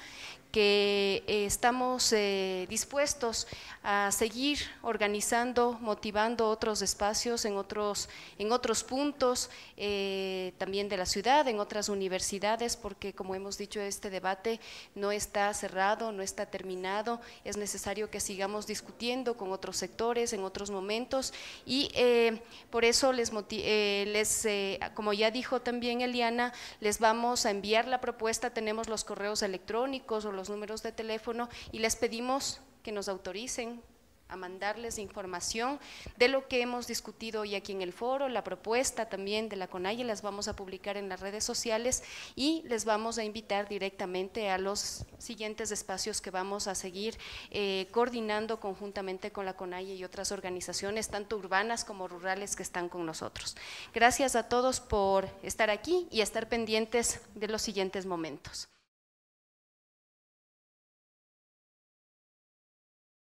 que eh, estamos eh, dispuestos a seguir organizando, motivando otros espacios en otros, en otros puntos eh, también de la ciudad, en otras universidades, porque como hemos dicho, este debate no está cerrado, no está terminado, es necesario que sigamos discutiendo con otros sectores en otros momentos y por eso les, les como ya dijo también Eliana, les vamos a enviar la propuesta, tenemos los correos electrónicos o los los números de teléfono y les pedimos que nos autoricen a mandarles información de lo que hemos discutido hoy aquí en el foro, la propuesta también de la CONAIE, las vamos a publicar en las redes sociales y les vamos a invitar directamente a los siguientes espacios que vamos a seguir eh, coordinando conjuntamente con la CONAIE y otras organizaciones, tanto urbanas como rurales, que están con nosotros. Gracias a todos por estar aquí y estar
pendientes de los siguientes momentos.